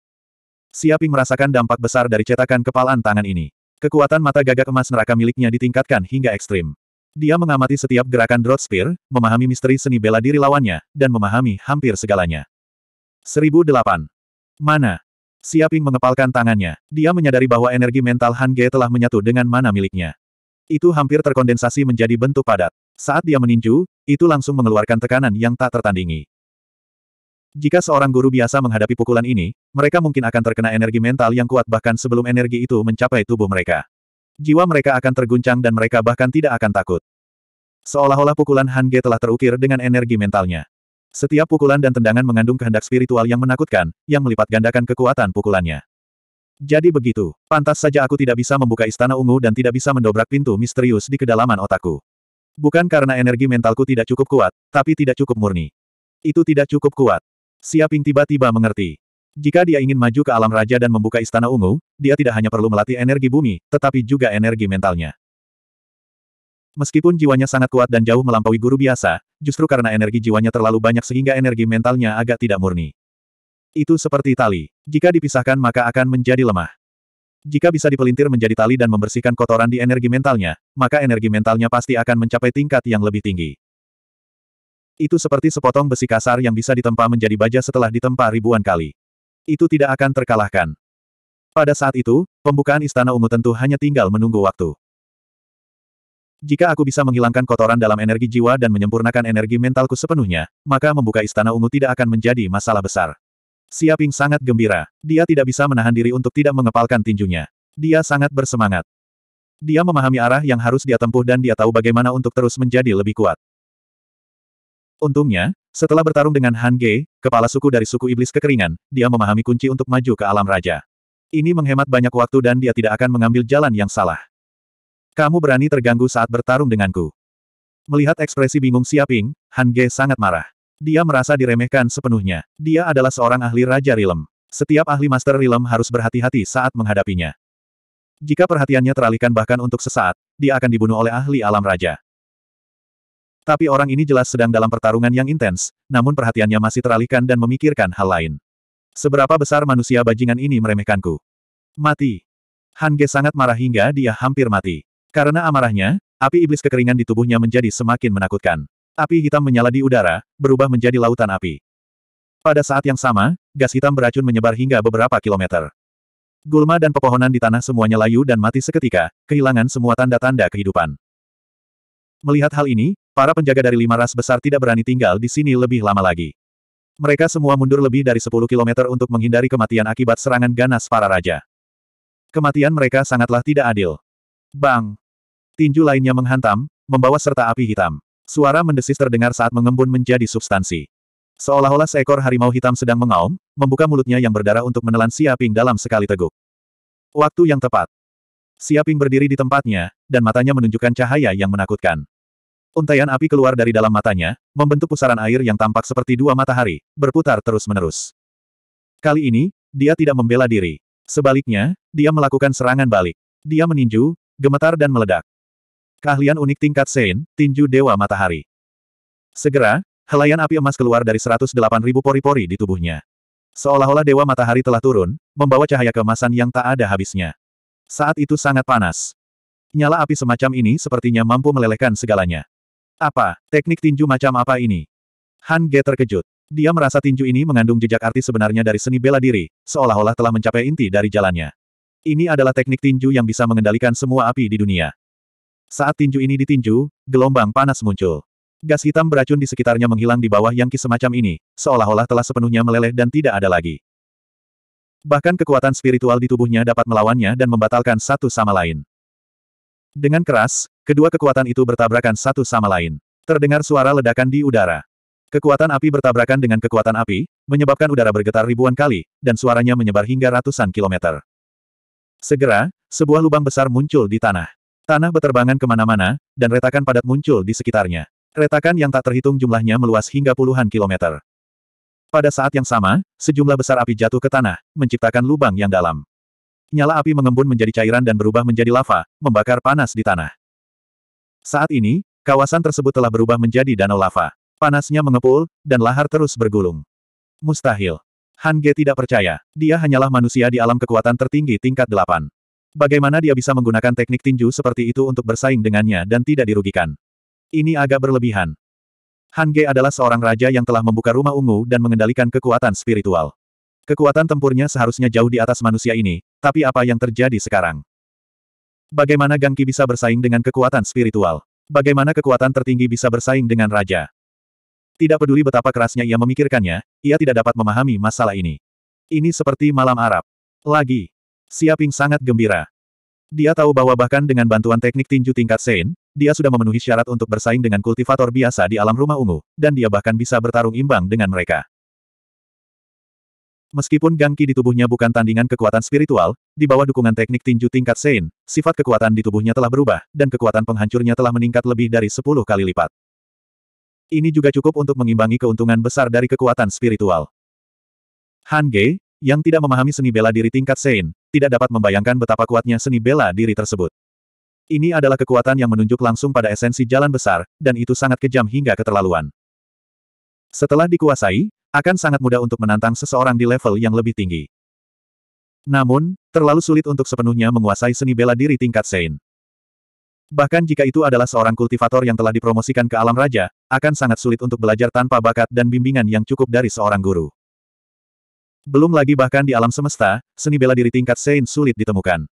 Siaping merasakan dampak besar dari cetakan kepalan tangan ini. Kekuatan mata gagak emas neraka miliknya ditingkatkan hingga ekstrim. Dia mengamati setiap gerakan Drought Spear, memahami misteri seni bela diri lawannya, dan memahami hampir segalanya. 1008. Mana? Siaping mengepalkan tangannya. Dia menyadari bahwa energi mental Han Ge telah menyatu dengan mana miliknya. Itu hampir terkondensasi menjadi bentuk padat. Saat dia meninju, itu langsung mengeluarkan tekanan yang tak tertandingi. Jika seorang guru biasa menghadapi pukulan ini, mereka mungkin akan terkena energi mental yang kuat bahkan sebelum energi itu mencapai tubuh mereka. Jiwa mereka akan terguncang dan mereka bahkan tidak akan takut. Seolah-olah pukulan Han Ge telah terukir dengan energi mentalnya. Setiap pukulan dan tendangan mengandung kehendak spiritual yang menakutkan, yang melipat gandakan kekuatan pukulannya. Jadi begitu, pantas saja aku tidak bisa membuka istana ungu dan tidak bisa mendobrak pintu misterius di kedalaman otakku. Bukan karena energi mentalku tidak cukup kuat, tapi tidak cukup murni. Itu tidak cukup kuat. Siaping tiba-tiba mengerti. Jika dia ingin maju ke alam raja dan membuka istana ungu, dia tidak hanya perlu melatih energi bumi, tetapi juga energi mentalnya. Meskipun jiwanya sangat kuat dan jauh melampaui guru biasa, justru karena energi jiwanya terlalu banyak sehingga energi mentalnya agak tidak murni. Itu seperti tali. Jika dipisahkan maka akan menjadi lemah. Jika bisa dipelintir menjadi tali dan membersihkan kotoran di energi mentalnya, maka energi mentalnya pasti akan mencapai tingkat yang lebih tinggi. Itu seperti sepotong besi kasar yang bisa ditempa menjadi baja setelah ditempa ribuan kali. Itu tidak akan terkalahkan. Pada saat itu, pembukaan Istana Ungu tentu hanya tinggal menunggu waktu. Jika aku bisa menghilangkan kotoran dalam energi jiwa dan menyempurnakan energi mentalku sepenuhnya, maka membuka Istana Ungu tidak akan menjadi masalah besar. Siaping sangat gembira. Dia tidak bisa menahan diri untuk tidak mengepalkan tinjunya. Dia sangat bersemangat. Dia memahami arah yang harus dia tempuh dan dia tahu bagaimana untuk terus menjadi lebih kuat. Untungnya, setelah bertarung dengan Han Ge, kepala suku dari suku iblis kekeringan, dia memahami kunci untuk maju ke alam raja. Ini menghemat banyak waktu dan dia tidak akan mengambil jalan yang salah. Kamu berani terganggu saat bertarung denganku. Melihat ekspresi bingung Siaping, Han Ge sangat marah. Dia merasa diremehkan sepenuhnya. Dia adalah seorang ahli Raja Rilem. Setiap ahli Master Rilem harus berhati-hati saat menghadapinya. Jika perhatiannya teralihkan bahkan untuk sesaat, dia akan dibunuh oleh ahli alam raja. Tapi orang ini jelas sedang dalam pertarungan yang intens, namun perhatiannya masih teralihkan dan memikirkan hal lain. Seberapa besar manusia bajingan ini meremehkanku? Mati. Hange sangat marah hingga dia hampir mati. Karena amarahnya, api iblis kekeringan di tubuhnya menjadi semakin menakutkan. Api hitam menyala di udara, berubah menjadi lautan api. Pada saat yang sama, gas hitam beracun menyebar hingga beberapa kilometer. Gulma dan pepohonan di tanah semuanya layu dan mati seketika, kehilangan semua tanda-tanda kehidupan. Melihat hal ini, para penjaga dari lima ras besar tidak berani tinggal di sini lebih lama lagi. Mereka semua mundur lebih dari 10 km untuk menghindari kematian akibat serangan ganas para raja. Kematian mereka sangatlah tidak adil. Bang! Tinju lainnya menghantam, membawa serta api hitam. Suara mendesis terdengar saat mengembun menjadi substansi. Seolah-olah seekor harimau hitam sedang mengaum, membuka mulutnya yang berdarah untuk menelan Siaping dalam sekali teguk. Waktu yang tepat. Siaping berdiri di tempatnya, dan matanya menunjukkan cahaya yang menakutkan. Untaian api keluar dari dalam matanya, membentuk pusaran air yang tampak seperti dua matahari, berputar terus-menerus. Kali ini, dia tidak membela diri. Sebaliknya, dia melakukan serangan balik. Dia meninju, gemetar dan meledak. Keahlian unik tingkat Sein, tinju Dewa Matahari. Segera, helayan api emas keluar dari 108.000 pori-pori di tubuhnya. Seolah-olah Dewa Matahari telah turun, membawa cahaya kemasan yang tak ada habisnya. Saat itu sangat panas. Nyala api semacam ini sepertinya mampu melelehkan segalanya. Apa, teknik tinju macam apa ini? Han Ge terkejut. Dia merasa tinju ini mengandung jejak arti sebenarnya dari seni bela diri, seolah-olah telah mencapai inti dari jalannya. Ini adalah teknik tinju yang bisa mengendalikan semua api di dunia. Saat tinju ini ditinju, gelombang panas muncul. Gas hitam beracun di sekitarnya menghilang di bawah yang ki semacam ini, seolah-olah telah sepenuhnya meleleh dan tidak ada lagi. Bahkan kekuatan spiritual di tubuhnya dapat melawannya dan membatalkan satu sama lain. Dengan keras, Kedua kekuatan itu bertabrakan satu sama lain. Terdengar suara ledakan di udara. Kekuatan api bertabrakan dengan kekuatan api, menyebabkan udara bergetar ribuan kali, dan suaranya menyebar hingga ratusan kilometer. Segera, sebuah lubang besar muncul di tanah. Tanah beterbangan kemana-mana, dan retakan padat muncul di sekitarnya. Retakan yang tak terhitung jumlahnya meluas hingga puluhan kilometer. Pada saat yang sama, sejumlah besar api jatuh ke tanah, menciptakan lubang yang dalam. Nyala api mengembun menjadi cairan dan berubah menjadi lava, membakar panas di tanah. Saat ini, kawasan tersebut telah berubah menjadi danau lava. Panasnya mengepul, dan lahar terus bergulung. Mustahil. Han Ge tidak percaya. Dia hanyalah manusia di alam kekuatan tertinggi tingkat delapan. Bagaimana dia bisa menggunakan teknik tinju seperti itu untuk bersaing dengannya dan tidak dirugikan? Ini agak berlebihan. Han Ge adalah seorang raja yang telah membuka rumah ungu dan mengendalikan kekuatan spiritual. Kekuatan tempurnya seharusnya jauh di atas manusia ini, tapi apa yang terjadi sekarang? Bagaimana Gangki bisa bersaing dengan kekuatan spiritual? Bagaimana kekuatan tertinggi bisa bersaing dengan raja? Tidak peduli betapa kerasnya ia memikirkannya, ia tidak dapat memahami masalah ini. Ini seperti malam Arab. Lagi, Siaping sangat gembira. Dia tahu bahwa bahkan dengan bantuan teknik tinju tingkat Sein, dia sudah memenuhi syarat untuk bersaing dengan kultivator biasa di alam rumah ungu, dan dia bahkan bisa bertarung imbang dengan mereka. Meskipun gangki di tubuhnya bukan tandingan kekuatan spiritual, di bawah dukungan teknik tinju tingkat Sein, sifat kekuatan di tubuhnya telah berubah, dan kekuatan penghancurnya telah meningkat lebih dari 10 kali lipat. Ini juga cukup untuk mengimbangi keuntungan besar dari kekuatan spiritual. Han Ge, yang tidak memahami seni bela diri tingkat Sein, tidak dapat membayangkan betapa kuatnya seni bela diri tersebut. Ini adalah kekuatan yang menunjuk langsung pada esensi jalan besar, dan itu sangat kejam hingga keterlaluan. Setelah dikuasai, akan sangat mudah untuk menantang seseorang di level yang lebih tinggi. Namun, terlalu sulit untuk sepenuhnya menguasai seni bela diri tingkat Sein. Bahkan jika itu adalah seorang kultivator yang telah dipromosikan ke alam raja, akan sangat sulit untuk belajar tanpa bakat dan bimbingan yang cukup dari seorang guru. Belum lagi bahkan di alam semesta, seni bela diri tingkat Sein sulit ditemukan.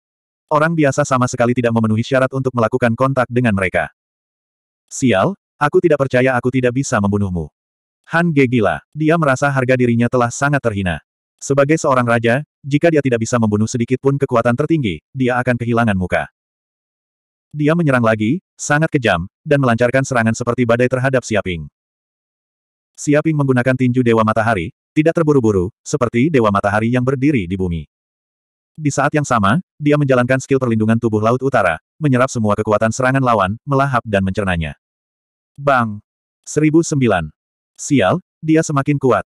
Orang biasa sama sekali tidak memenuhi syarat untuk melakukan kontak dengan mereka. Sial, aku tidak percaya aku tidak bisa membunuhmu. Han Ge gila, dia merasa harga dirinya telah sangat terhina. Sebagai seorang raja, jika dia tidak bisa membunuh sedikit pun kekuatan tertinggi, dia akan kehilangan muka. Dia menyerang lagi, sangat kejam, dan melancarkan serangan seperti badai terhadap Siaping. Siaping menggunakan tinju Dewa Matahari, tidak terburu-buru, seperti Dewa Matahari yang berdiri di bumi. Di saat yang sama, dia menjalankan skill perlindungan tubuh Laut Utara, menyerap semua kekuatan serangan lawan, melahap dan mencernanya. Bang! 1009. Sial, dia semakin kuat.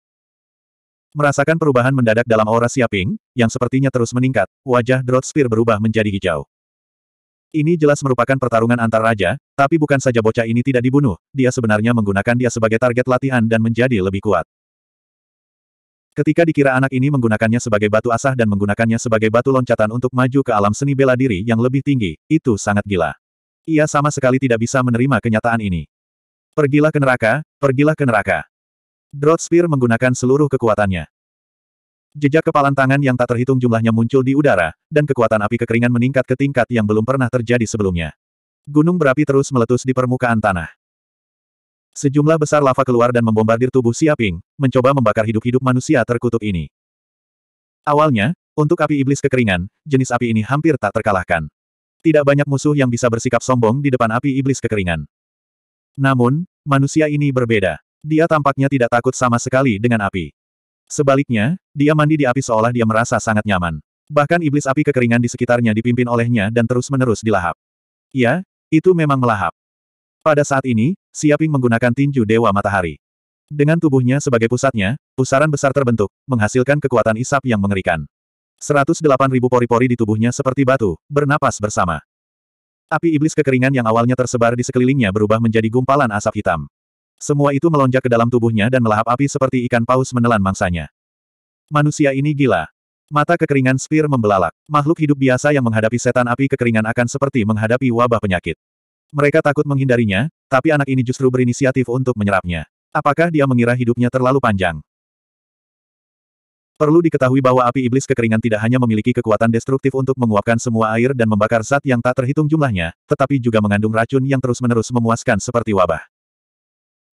Merasakan perubahan mendadak dalam aura Siaping, yang sepertinya terus meningkat, wajah Drought Spear berubah menjadi hijau. Ini jelas merupakan pertarungan antar raja, tapi bukan saja bocah ini tidak dibunuh, dia sebenarnya menggunakan dia sebagai target latihan dan menjadi lebih kuat. Ketika dikira anak ini menggunakannya sebagai batu asah dan menggunakannya sebagai batu loncatan untuk maju ke alam seni bela diri yang lebih tinggi, itu sangat gila. Ia sama sekali tidak bisa menerima kenyataan ini. Pergilah ke neraka, Pergilah ke neraka. Drought Spear menggunakan seluruh kekuatannya. Jejak kepalan tangan yang tak terhitung jumlahnya muncul di udara, dan kekuatan api kekeringan meningkat ke tingkat yang belum pernah terjadi sebelumnya. Gunung berapi terus meletus di permukaan tanah. Sejumlah besar lava keluar dan membombardir tubuh Siaping, mencoba membakar hidup-hidup manusia terkutuk ini. Awalnya, untuk api iblis kekeringan, jenis api ini hampir tak terkalahkan. Tidak banyak musuh yang bisa bersikap sombong di depan api iblis kekeringan. Namun, Manusia ini berbeda. Dia tampaknya tidak takut sama sekali dengan api. Sebaliknya, dia mandi di api seolah dia merasa sangat nyaman. Bahkan iblis api kekeringan di sekitarnya dipimpin olehnya dan terus-menerus dilahap. Ya, itu memang melahap. Pada saat ini, Siaping menggunakan tinju Dewa Matahari. Dengan tubuhnya sebagai pusatnya, pusaran besar terbentuk, menghasilkan kekuatan isap yang mengerikan. 108.000 pori-pori di tubuhnya seperti batu, bernapas bersama. Api iblis kekeringan yang awalnya tersebar di sekelilingnya berubah menjadi gumpalan asap hitam. Semua itu melonjak ke dalam tubuhnya dan melahap api seperti ikan paus menelan mangsanya. Manusia ini gila. Mata kekeringan Spear membelalak. Makhluk hidup biasa yang menghadapi setan api kekeringan akan seperti menghadapi wabah penyakit. Mereka takut menghindarinya, tapi anak ini justru berinisiatif untuk menyerapnya. Apakah dia mengira hidupnya terlalu panjang? Perlu diketahui bahwa api iblis kekeringan tidak hanya memiliki kekuatan destruktif untuk menguapkan semua air dan membakar zat yang tak terhitung jumlahnya, tetapi juga mengandung racun yang terus-menerus memuaskan seperti wabah.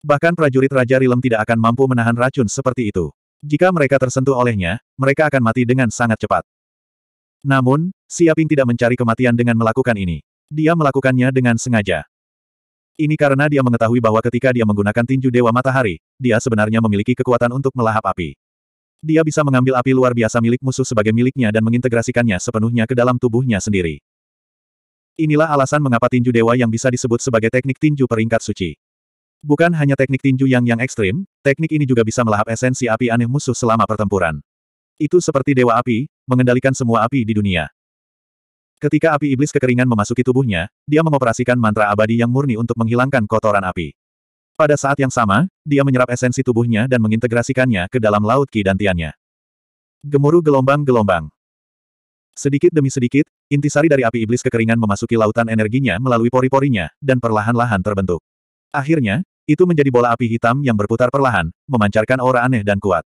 Bahkan prajurit Raja Rilem tidak akan mampu menahan racun seperti itu. Jika mereka tersentuh olehnya, mereka akan mati dengan sangat cepat. Namun, Siaping tidak mencari kematian dengan melakukan ini. Dia melakukannya dengan sengaja. Ini karena dia mengetahui bahwa ketika dia menggunakan tinju Dewa Matahari, dia sebenarnya memiliki kekuatan untuk melahap api. Dia bisa mengambil api luar biasa milik musuh sebagai miliknya dan mengintegrasikannya sepenuhnya ke dalam tubuhnya sendiri. Inilah alasan mengapa tinju dewa yang bisa disebut sebagai teknik tinju peringkat suci. Bukan hanya teknik tinju yang yang ekstrim, teknik ini juga bisa melahap esensi api aneh musuh selama pertempuran. Itu seperti dewa api, mengendalikan semua api di dunia. Ketika api iblis kekeringan memasuki tubuhnya, dia mengoperasikan mantra abadi yang murni untuk menghilangkan kotoran api. Pada saat yang sama, dia menyerap esensi tubuhnya dan mengintegrasikannya ke dalam laut ki dan tiannya. Gemuruh gelombang-gelombang. Sedikit demi sedikit, intisari dari api iblis kekeringan memasuki lautan energinya melalui pori-porinya, dan perlahan-lahan terbentuk. Akhirnya, itu menjadi bola api hitam yang berputar perlahan, memancarkan aura aneh dan kuat.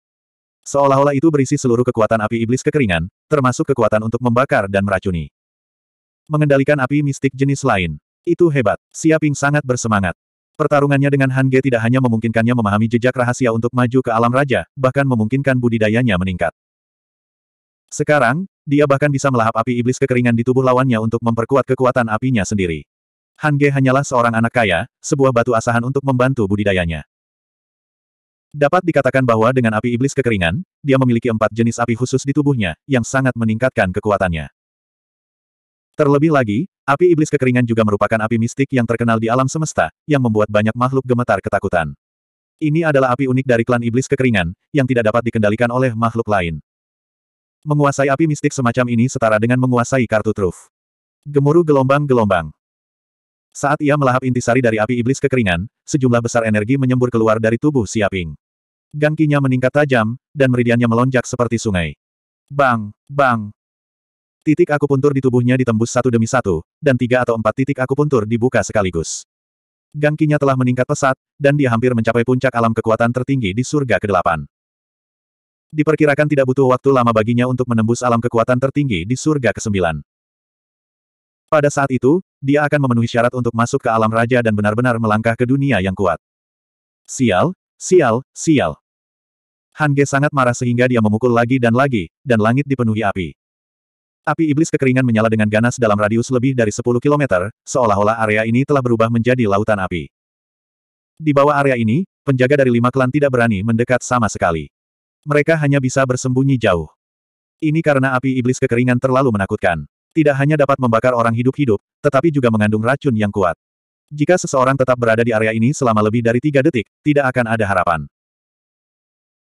Seolah-olah itu berisi seluruh kekuatan api iblis kekeringan, termasuk kekuatan untuk membakar dan meracuni. Mengendalikan api mistik jenis lain. Itu hebat. Siaping sangat bersemangat. Pertarungannya dengan Han Ge tidak hanya memungkinkannya memahami jejak rahasia untuk maju ke alam raja, bahkan memungkinkan budidayanya meningkat. Sekarang, dia bahkan bisa melahap api iblis kekeringan di tubuh lawannya untuk memperkuat kekuatan apinya sendiri. Han Ge hanyalah seorang anak kaya, sebuah batu asahan untuk membantu budidayanya. Dapat dikatakan bahwa dengan api iblis kekeringan, dia memiliki empat jenis api khusus di tubuhnya, yang sangat meningkatkan kekuatannya. Terlebih lagi, api iblis kekeringan juga merupakan api mistik yang terkenal di alam semesta, yang membuat banyak makhluk gemetar ketakutan. Ini adalah api unik dari klan iblis kekeringan, yang tidak dapat dikendalikan oleh makhluk lain. Menguasai api mistik semacam ini setara dengan menguasai kartu truf. Gemuruh gelombang-gelombang. Saat ia melahap intisari dari api iblis kekeringan, sejumlah besar energi menyembur keluar dari tubuh Siaping. Gangkinya meningkat tajam, dan meridiannya melonjak seperti sungai. Bang, bang, Titik akupuntur di tubuhnya ditembus satu demi satu, dan tiga atau empat titik akupuntur dibuka sekaligus. Gangkinya telah meningkat pesat, dan dia hampir mencapai puncak alam kekuatan tertinggi di surga ke-8. Diperkirakan tidak butuh waktu lama baginya untuk menembus alam kekuatan tertinggi di surga ke-9. Pada saat itu, dia akan memenuhi syarat untuk masuk ke alam raja dan benar-benar melangkah ke dunia yang kuat. Sial, sial, sial. Hange sangat marah sehingga dia memukul lagi dan lagi, dan langit dipenuhi api. Api iblis kekeringan menyala dengan ganas dalam radius lebih dari 10 km, seolah-olah area ini telah berubah menjadi lautan api. Di bawah area ini, penjaga dari lima klan tidak berani mendekat sama sekali. Mereka hanya bisa bersembunyi jauh. Ini karena api iblis kekeringan terlalu menakutkan. Tidak hanya dapat membakar orang hidup-hidup, tetapi juga mengandung racun yang kuat. Jika seseorang tetap berada di area ini selama lebih dari tiga detik, tidak akan ada harapan.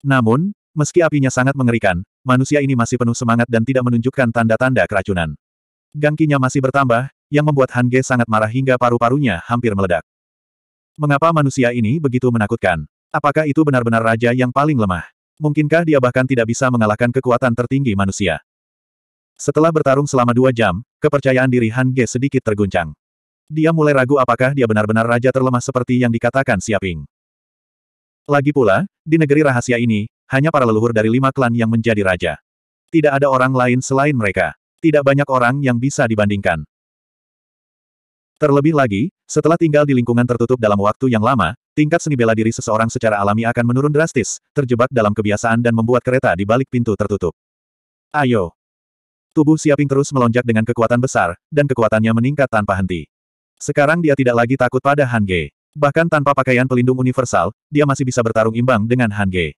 Namun, Meski apinya sangat mengerikan, manusia ini masih penuh semangat dan tidak menunjukkan tanda-tanda keracunan. Gangkinya masih bertambah, yang membuat Han Ge sangat marah hingga paru-parunya hampir meledak. Mengapa manusia ini begitu menakutkan? Apakah itu benar-benar raja yang paling lemah? Mungkinkah dia bahkan tidak bisa mengalahkan kekuatan tertinggi manusia? Setelah bertarung selama dua jam, kepercayaan diri Han Ge sedikit terguncang. Dia mulai ragu apakah dia benar-benar raja terlemah seperti yang dikatakan Siaping. Lagi pula, di negeri rahasia ini, hanya para leluhur dari lima klan yang menjadi raja. Tidak ada orang lain selain mereka. Tidak banyak orang yang bisa dibandingkan. Terlebih lagi, setelah tinggal di lingkungan tertutup dalam waktu yang lama, tingkat seni bela diri seseorang secara alami akan menurun drastis, terjebak dalam kebiasaan dan membuat kereta di balik pintu tertutup. Ayo! Tubuh Siaping terus melonjak dengan kekuatan besar, dan kekuatannya meningkat tanpa henti. Sekarang dia tidak lagi takut pada Han Ge. Bahkan tanpa pakaian pelindung universal, dia masih bisa bertarung imbang dengan Han Ge.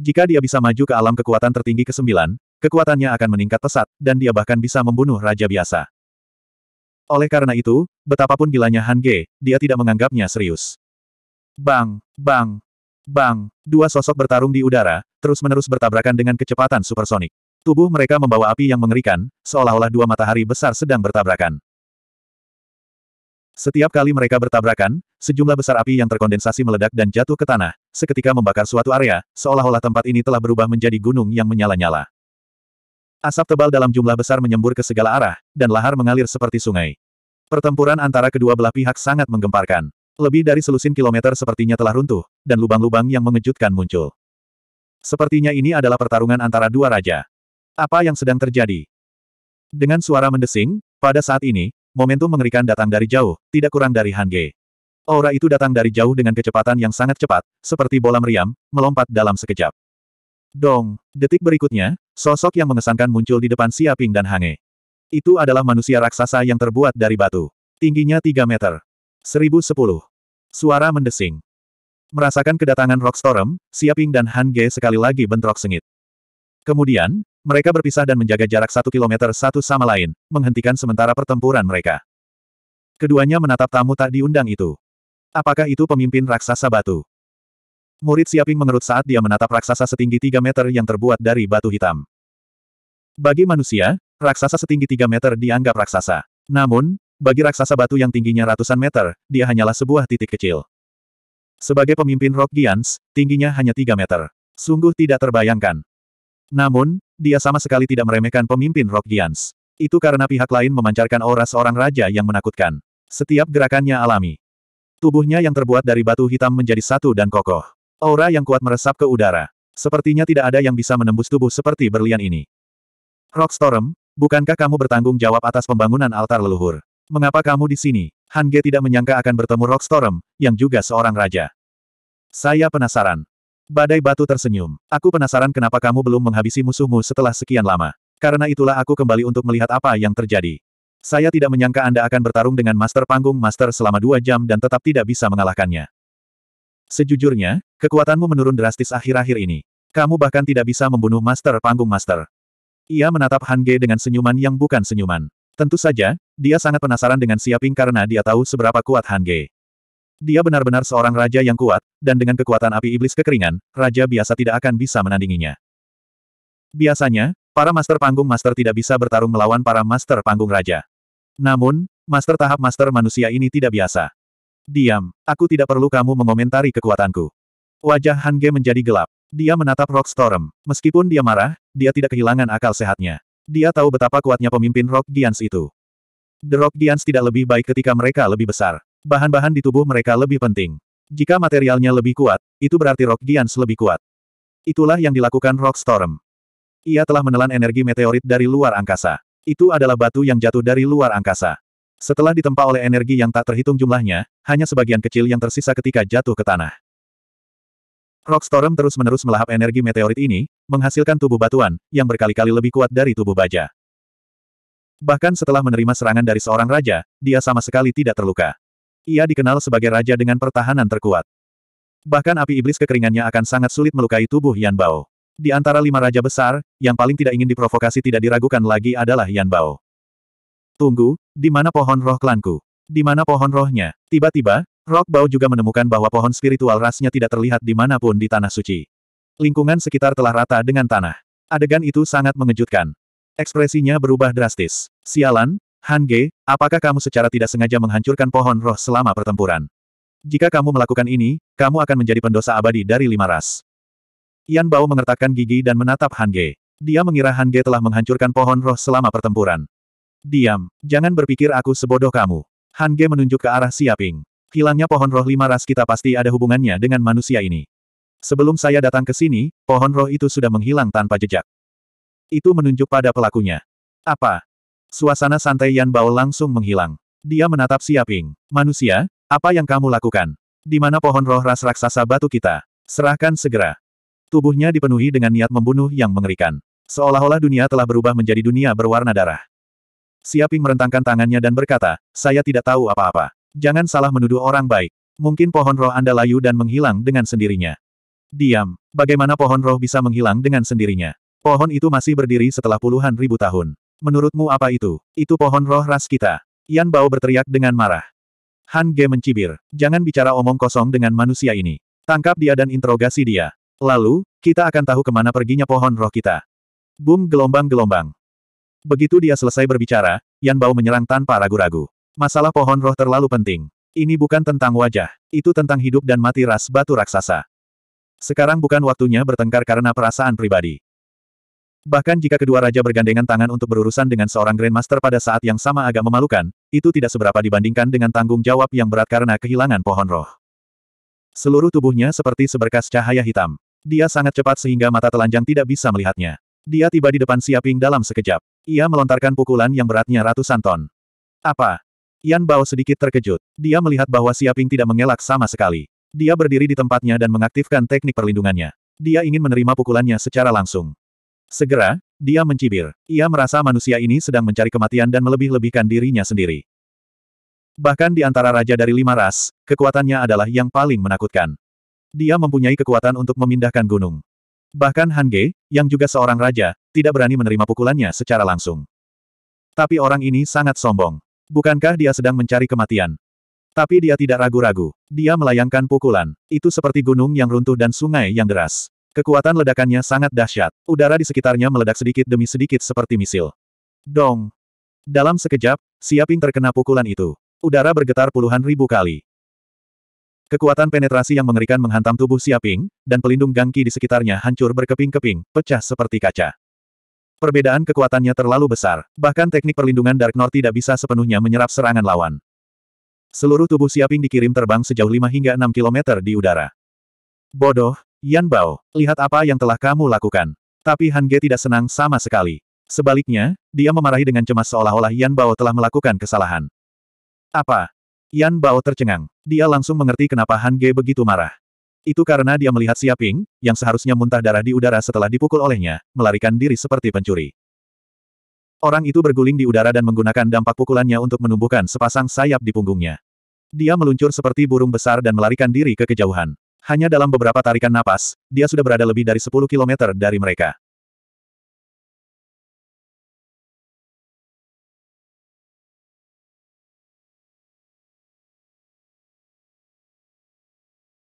Jika dia bisa maju ke alam kekuatan tertinggi ke-9, kekuatannya akan meningkat pesat, dan dia bahkan bisa membunuh raja biasa. Oleh karena itu, betapapun gilanya Han Ge, dia tidak menganggapnya serius. Bang, bang, bang, dua sosok bertarung di udara, terus-menerus bertabrakan dengan kecepatan supersonik. Tubuh mereka membawa api yang mengerikan, seolah-olah dua matahari besar sedang bertabrakan. Setiap kali mereka bertabrakan, sejumlah besar api yang terkondensasi meledak dan jatuh ke tanah, seketika membakar suatu area, seolah-olah tempat ini telah berubah menjadi gunung yang menyala-nyala. Asap tebal dalam jumlah besar menyembur ke segala arah, dan lahar mengalir seperti sungai. Pertempuran antara kedua belah pihak sangat menggemparkan. Lebih dari selusin kilometer sepertinya telah runtuh, dan lubang-lubang yang mengejutkan muncul. Sepertinya ini adalah pertarungan antara dua raja. Apa yang sedang terjadi? Dengan suara mendesing, pada saat ini, Momentum mengerikan datang dari jauh, tidak kurang dari Han Ge. Aura itu datang dari jauh dengan kecepatan yang sangat cepat, seperti bola meriam, melompat dalam sekejap. Dong, detik berikutnya, sosok yang mengesankan muncul di depan Siaping dan Hange. Itu adalah manusia raksasa yang terbuat dari batu. Tingginya 3 meter. 1010. Suara mendesing. Merasakan kedatangan Rockstorm, Siaping dan Han sekali lagi bentrok sengit. Kemudian, mereka berpisah dan menjaga jarak satu kilometer satu sama lain, menghentikan sementara pertempuran mereka. Keduanya menatap tamu tak diundang itu. Apakah itu pemimpin raksasa batu? Murid Siaping mengerut saat dia menatap raksasa setinggi 3 meter yang terbuat dari batu hitam. Bagi manusia, raksasa setinggi 3 meter dianggap raksasa. Namun, bagi raksasa batu yang tingginya ratusan meter, dia hanyalah sebuah titik kecil. Sebagai pemimpin Rock Gians, tingginya hanya 3 meter. Sungguh tidak terbayangkan. Namun, dia sama sekali tidak meremehkan pemimpin Rock Giants. Itu karena pihak lain memancarkan aura seorang raja yang menakutkan. Setiap gerakannya alami. Tubuhnya yang terbuat dari batu hitam menjadi satu dan kokoh. Aura yang kuat meresap ke udara. Sepertinya tidak ada yang bisa menembus tubuh seperti berlian ini. Rockstorm, bukankah kamu bertanggung jawab atas pembangunan altar leluhur? Mengapa kamu di sini? Hange tidak menyangka akan bertemu Rockstorm, yang juga seorang raja. Saya penasaran. Badai batu tersenyum. Aku penasaran kenapa kamu belum menghabisi musuhmu setelah sekian lama. Karena itulah aku kembali untuk melihat apa yang terjadi. Saya tidak menyangka Anda akan bertarung dengan Master Panggung Master selama dua jam dan tetap tidak bisa mengalahkannya. Sejujurnya, kekuatanmu menurun drastis akhir-akhir ini. Kamu bahkan tidak bisa membunuh Master Panggung Master. Ia menatap Han Ge dengan senyuman yang bukan senyuman. Tentu saja, dia sangat penasaran dengan Siaping karena dia tahu seberapa kuat Han Ge. Dia benar-benar seorang raja yang kuat, dan dengan kekuatan api iblis kekeringan, raja biasa tidak akan bisa menandinginya. Biasanya, para master panggung master tidak bisa bertarung melawan para master panggung raja. Namun, master tahap master manusia ini tidak biasa. Diam, aku tidak perlu kamu mengomentari kekuatanku. Wajah Hange menjadi gelap. Dia menatap Rock Storm. Meskipun dia marah, dia tidak kehilangan akal sehatnya. Dia tahu betapa kuatnya pemimpin Rock Giants itu. The Rock Giants tidak lebih baik ketika mereka lebih besar. Bahan-bahan di tubuh mereka lebih penting. Jika materialnya lebih kuat, itu berarti Rock Giants lebih kuat. Itulah yang dilakukan Rock Storm. Ia telah menelan energi meteorit dari luar angkasa. Itu adalah batu yang jatuh dari luar angkasa. Setelah ditempa oleh energi yang tak terhitung jumlahnya, hanya sebagian kecil yang tersisa ketika jatuh ke tanah. Rock storm terus-menerus melahap energi meteorit ini, menghasilkan tubuh batuan, yang berkali-kali lebih kuat dari tubuh baja. Bahkan setelah menerima serangan dari seorang raja, dia sama sekali tidak terluka. Ia dikenal sebagai raja dengan pertahanan terkuat. Bahkan api iblis kekeringannya akan sangat sulit melukai tubuh Yan Bao. Di antara lima raja besar, yang paling tidak ingin diprovokasi tidak diragukan lagi adalah Yan Bao. Tunggu, di mana pohon roh klanku? Di mana pohon rohnya? Tiba-tiba, Rock Bao juga menemukan bahwa pohon spiritual rasnya tidak terlihat di dimanapun di Tanah Suci. Lingkungan sekitar telah rata dengan tanah. Adegan itu sangat mengejutkan. Ekspresinya berubah drastis. Sialan, Han Ge, apakah kamu secara tidak sengaja menghancurkan pohon roh selama pertempuran? Jika kamu melakukan ini, kamu akan menjadi pendosa abadi dari lima ras. Yan Bao mengertakkan gigi dan menatap Han Ge. Dia mengira Han Ge telah menghancurkan pohon roh selama pertempuran. Diam, jangan berpikir aku sebodoh kamu. Han Ge menunjuk ke arah Siaping. Hilangnya pohon roh lima ras kita pasti ada hubungannya dengan manusia ini. Sebelum saya datang ke sini, pohon roh itu sudah menghilang tanpa jejak. Itu menunjuk pada pelakunya. Apa, Suasana santai Yan Bao langsung menghilang. Dia menatap Siaping. Manusia, apa yang kamu lakukan? Di mana pohon roh ras raksasa batu kita? Serahkan segera. Tubuhnya dipenuhi dengan niat membunuh yang mengerikan. Seolah-olah dunia telah berubah menjadi dunia berwarna darah. Siaping merentangkan tangannya dan berkata, saya tidak tahu apa-apa. Jangan salah menuduh orang baik. Mungkin pohon roh Anda layu dan menghilang dengan sendirinya. Diam, bagaimana pohon roh bisa menghilang dengan sendirinya? Pohon itu masih berdiri setelah puluhan ribu tahun. Menurutmu apa itu? Itu pohon roh ras kita. Yan Bao berteriak dengan marah. Han Ge mencibir. Jangan bicara omong kosong dengan manusia ini. Tangkap dia dan interogasi dia. Lalu, kita akan tahu kemana perginya pohon roh kita. Boom gelombang-gelombang. Begitu dia selesai berbicara, Yan Bao menyerang tanpa ragu-ragu. Masalah pohon roh terlalu penting. Ini bukan tentang wajah, itu tentang hidup dan mati ras batu raksasa. Sekarang bukan waktunya bertengkar karena perasaan pribadi. Bahkan jika kedua raja bergandengan tangan untuk berurusan dengan seorang Grandmaster pada saat yang sama agak memalukan, itu tidak seberapa dibandingkan dengan tanggung jawab yang berat karena kehilangan pohon roh. Seluruh tubuhnya seperti seberkas cahaya hitam. Dia sangat cepat sehingga mata telanjang tidak bisa melihatnya. Dia tiba di depan Siaping dalam sekejap. Ia melontarkan pukulan yang beratnya ratusan ton. Apa? Yan Bao sedikit terkejut. Dia melihat bahwa Siaping tidak mengelak sama sekali. Dia berdiri di tempatnya dan mengaktifkan teknik perlindungannya. Dia ingin menerima pukulannya secara langsung. Segera, dia mencibir. Ia merasa manusia ini sedang mencari kematian dan melebih-lebihkan dirinya sendiri. Bahkan di antara raja dari lima ras, kekuatannya adalah yang paling menakutkan. Dia mempunyai kekuatan untuk memindahkan gunung. Bahkan Hange, yang juga seorang raja, tidak berani menerima pukulannya secara langsung. Tapi orang ini sangat sombong. Bukankah dia sedang mencari kematian? Tapi dia tidak ragu-ragu. Dia melayangkan pukulan. Itu seperti gunung yang runtuh dan sungai yang deras. Kekuatan ledakannya sangat dahsyat. Udara di sekitarnya meledak sedikit demi sedikit seperti misil. Dong! Dalam sekejap, Siaping terkena pukulan itu. Udara bergetar puluhan ribu kali. Kekuatan penetrasi yang mengerikan menghantam tubuh Siaping, dan pelindung gangki di sekitarnya hancur berkeping-keping, pecah seperti kaca. Perbedaan kekuatannya terlalu besar, bahkan teknik perlindungan Dark North tidak bisa sepenuhnya menyerap serangan lawan. Seluruh tubuh Siaping dikirim terbang sejauh 5 hingga 6 kilometer di udara. Bodoh, Yan Bao, lihat apa yang telah kamu lakukan. Tapi Han Ge tidak senang sama sekali. Sebaliknya, dia memarahi dengan cemas seolah-olah Yan Bao telah melakukan kesalahan. Apa? Yan Bao tercengang. Dia langsung mengerti kenapa Han Ge begitu marah. Itu karena dia melihat Siaping, yang seharusnya muntah darah di udara setelah dipukul olehnya, melarikan diri seperti pencuri. Orang itu berguling di udara dan menggunakan dampak pukulannya untuk menumbuhkan sepasang sayap di punggungnya. Dia meluncur seperti burung besar dan melarikan diri ke kejauhan. Hanya dalam beberapa tarikan napas, dia sudah berada lebih dari 10 kilometer dari mereka.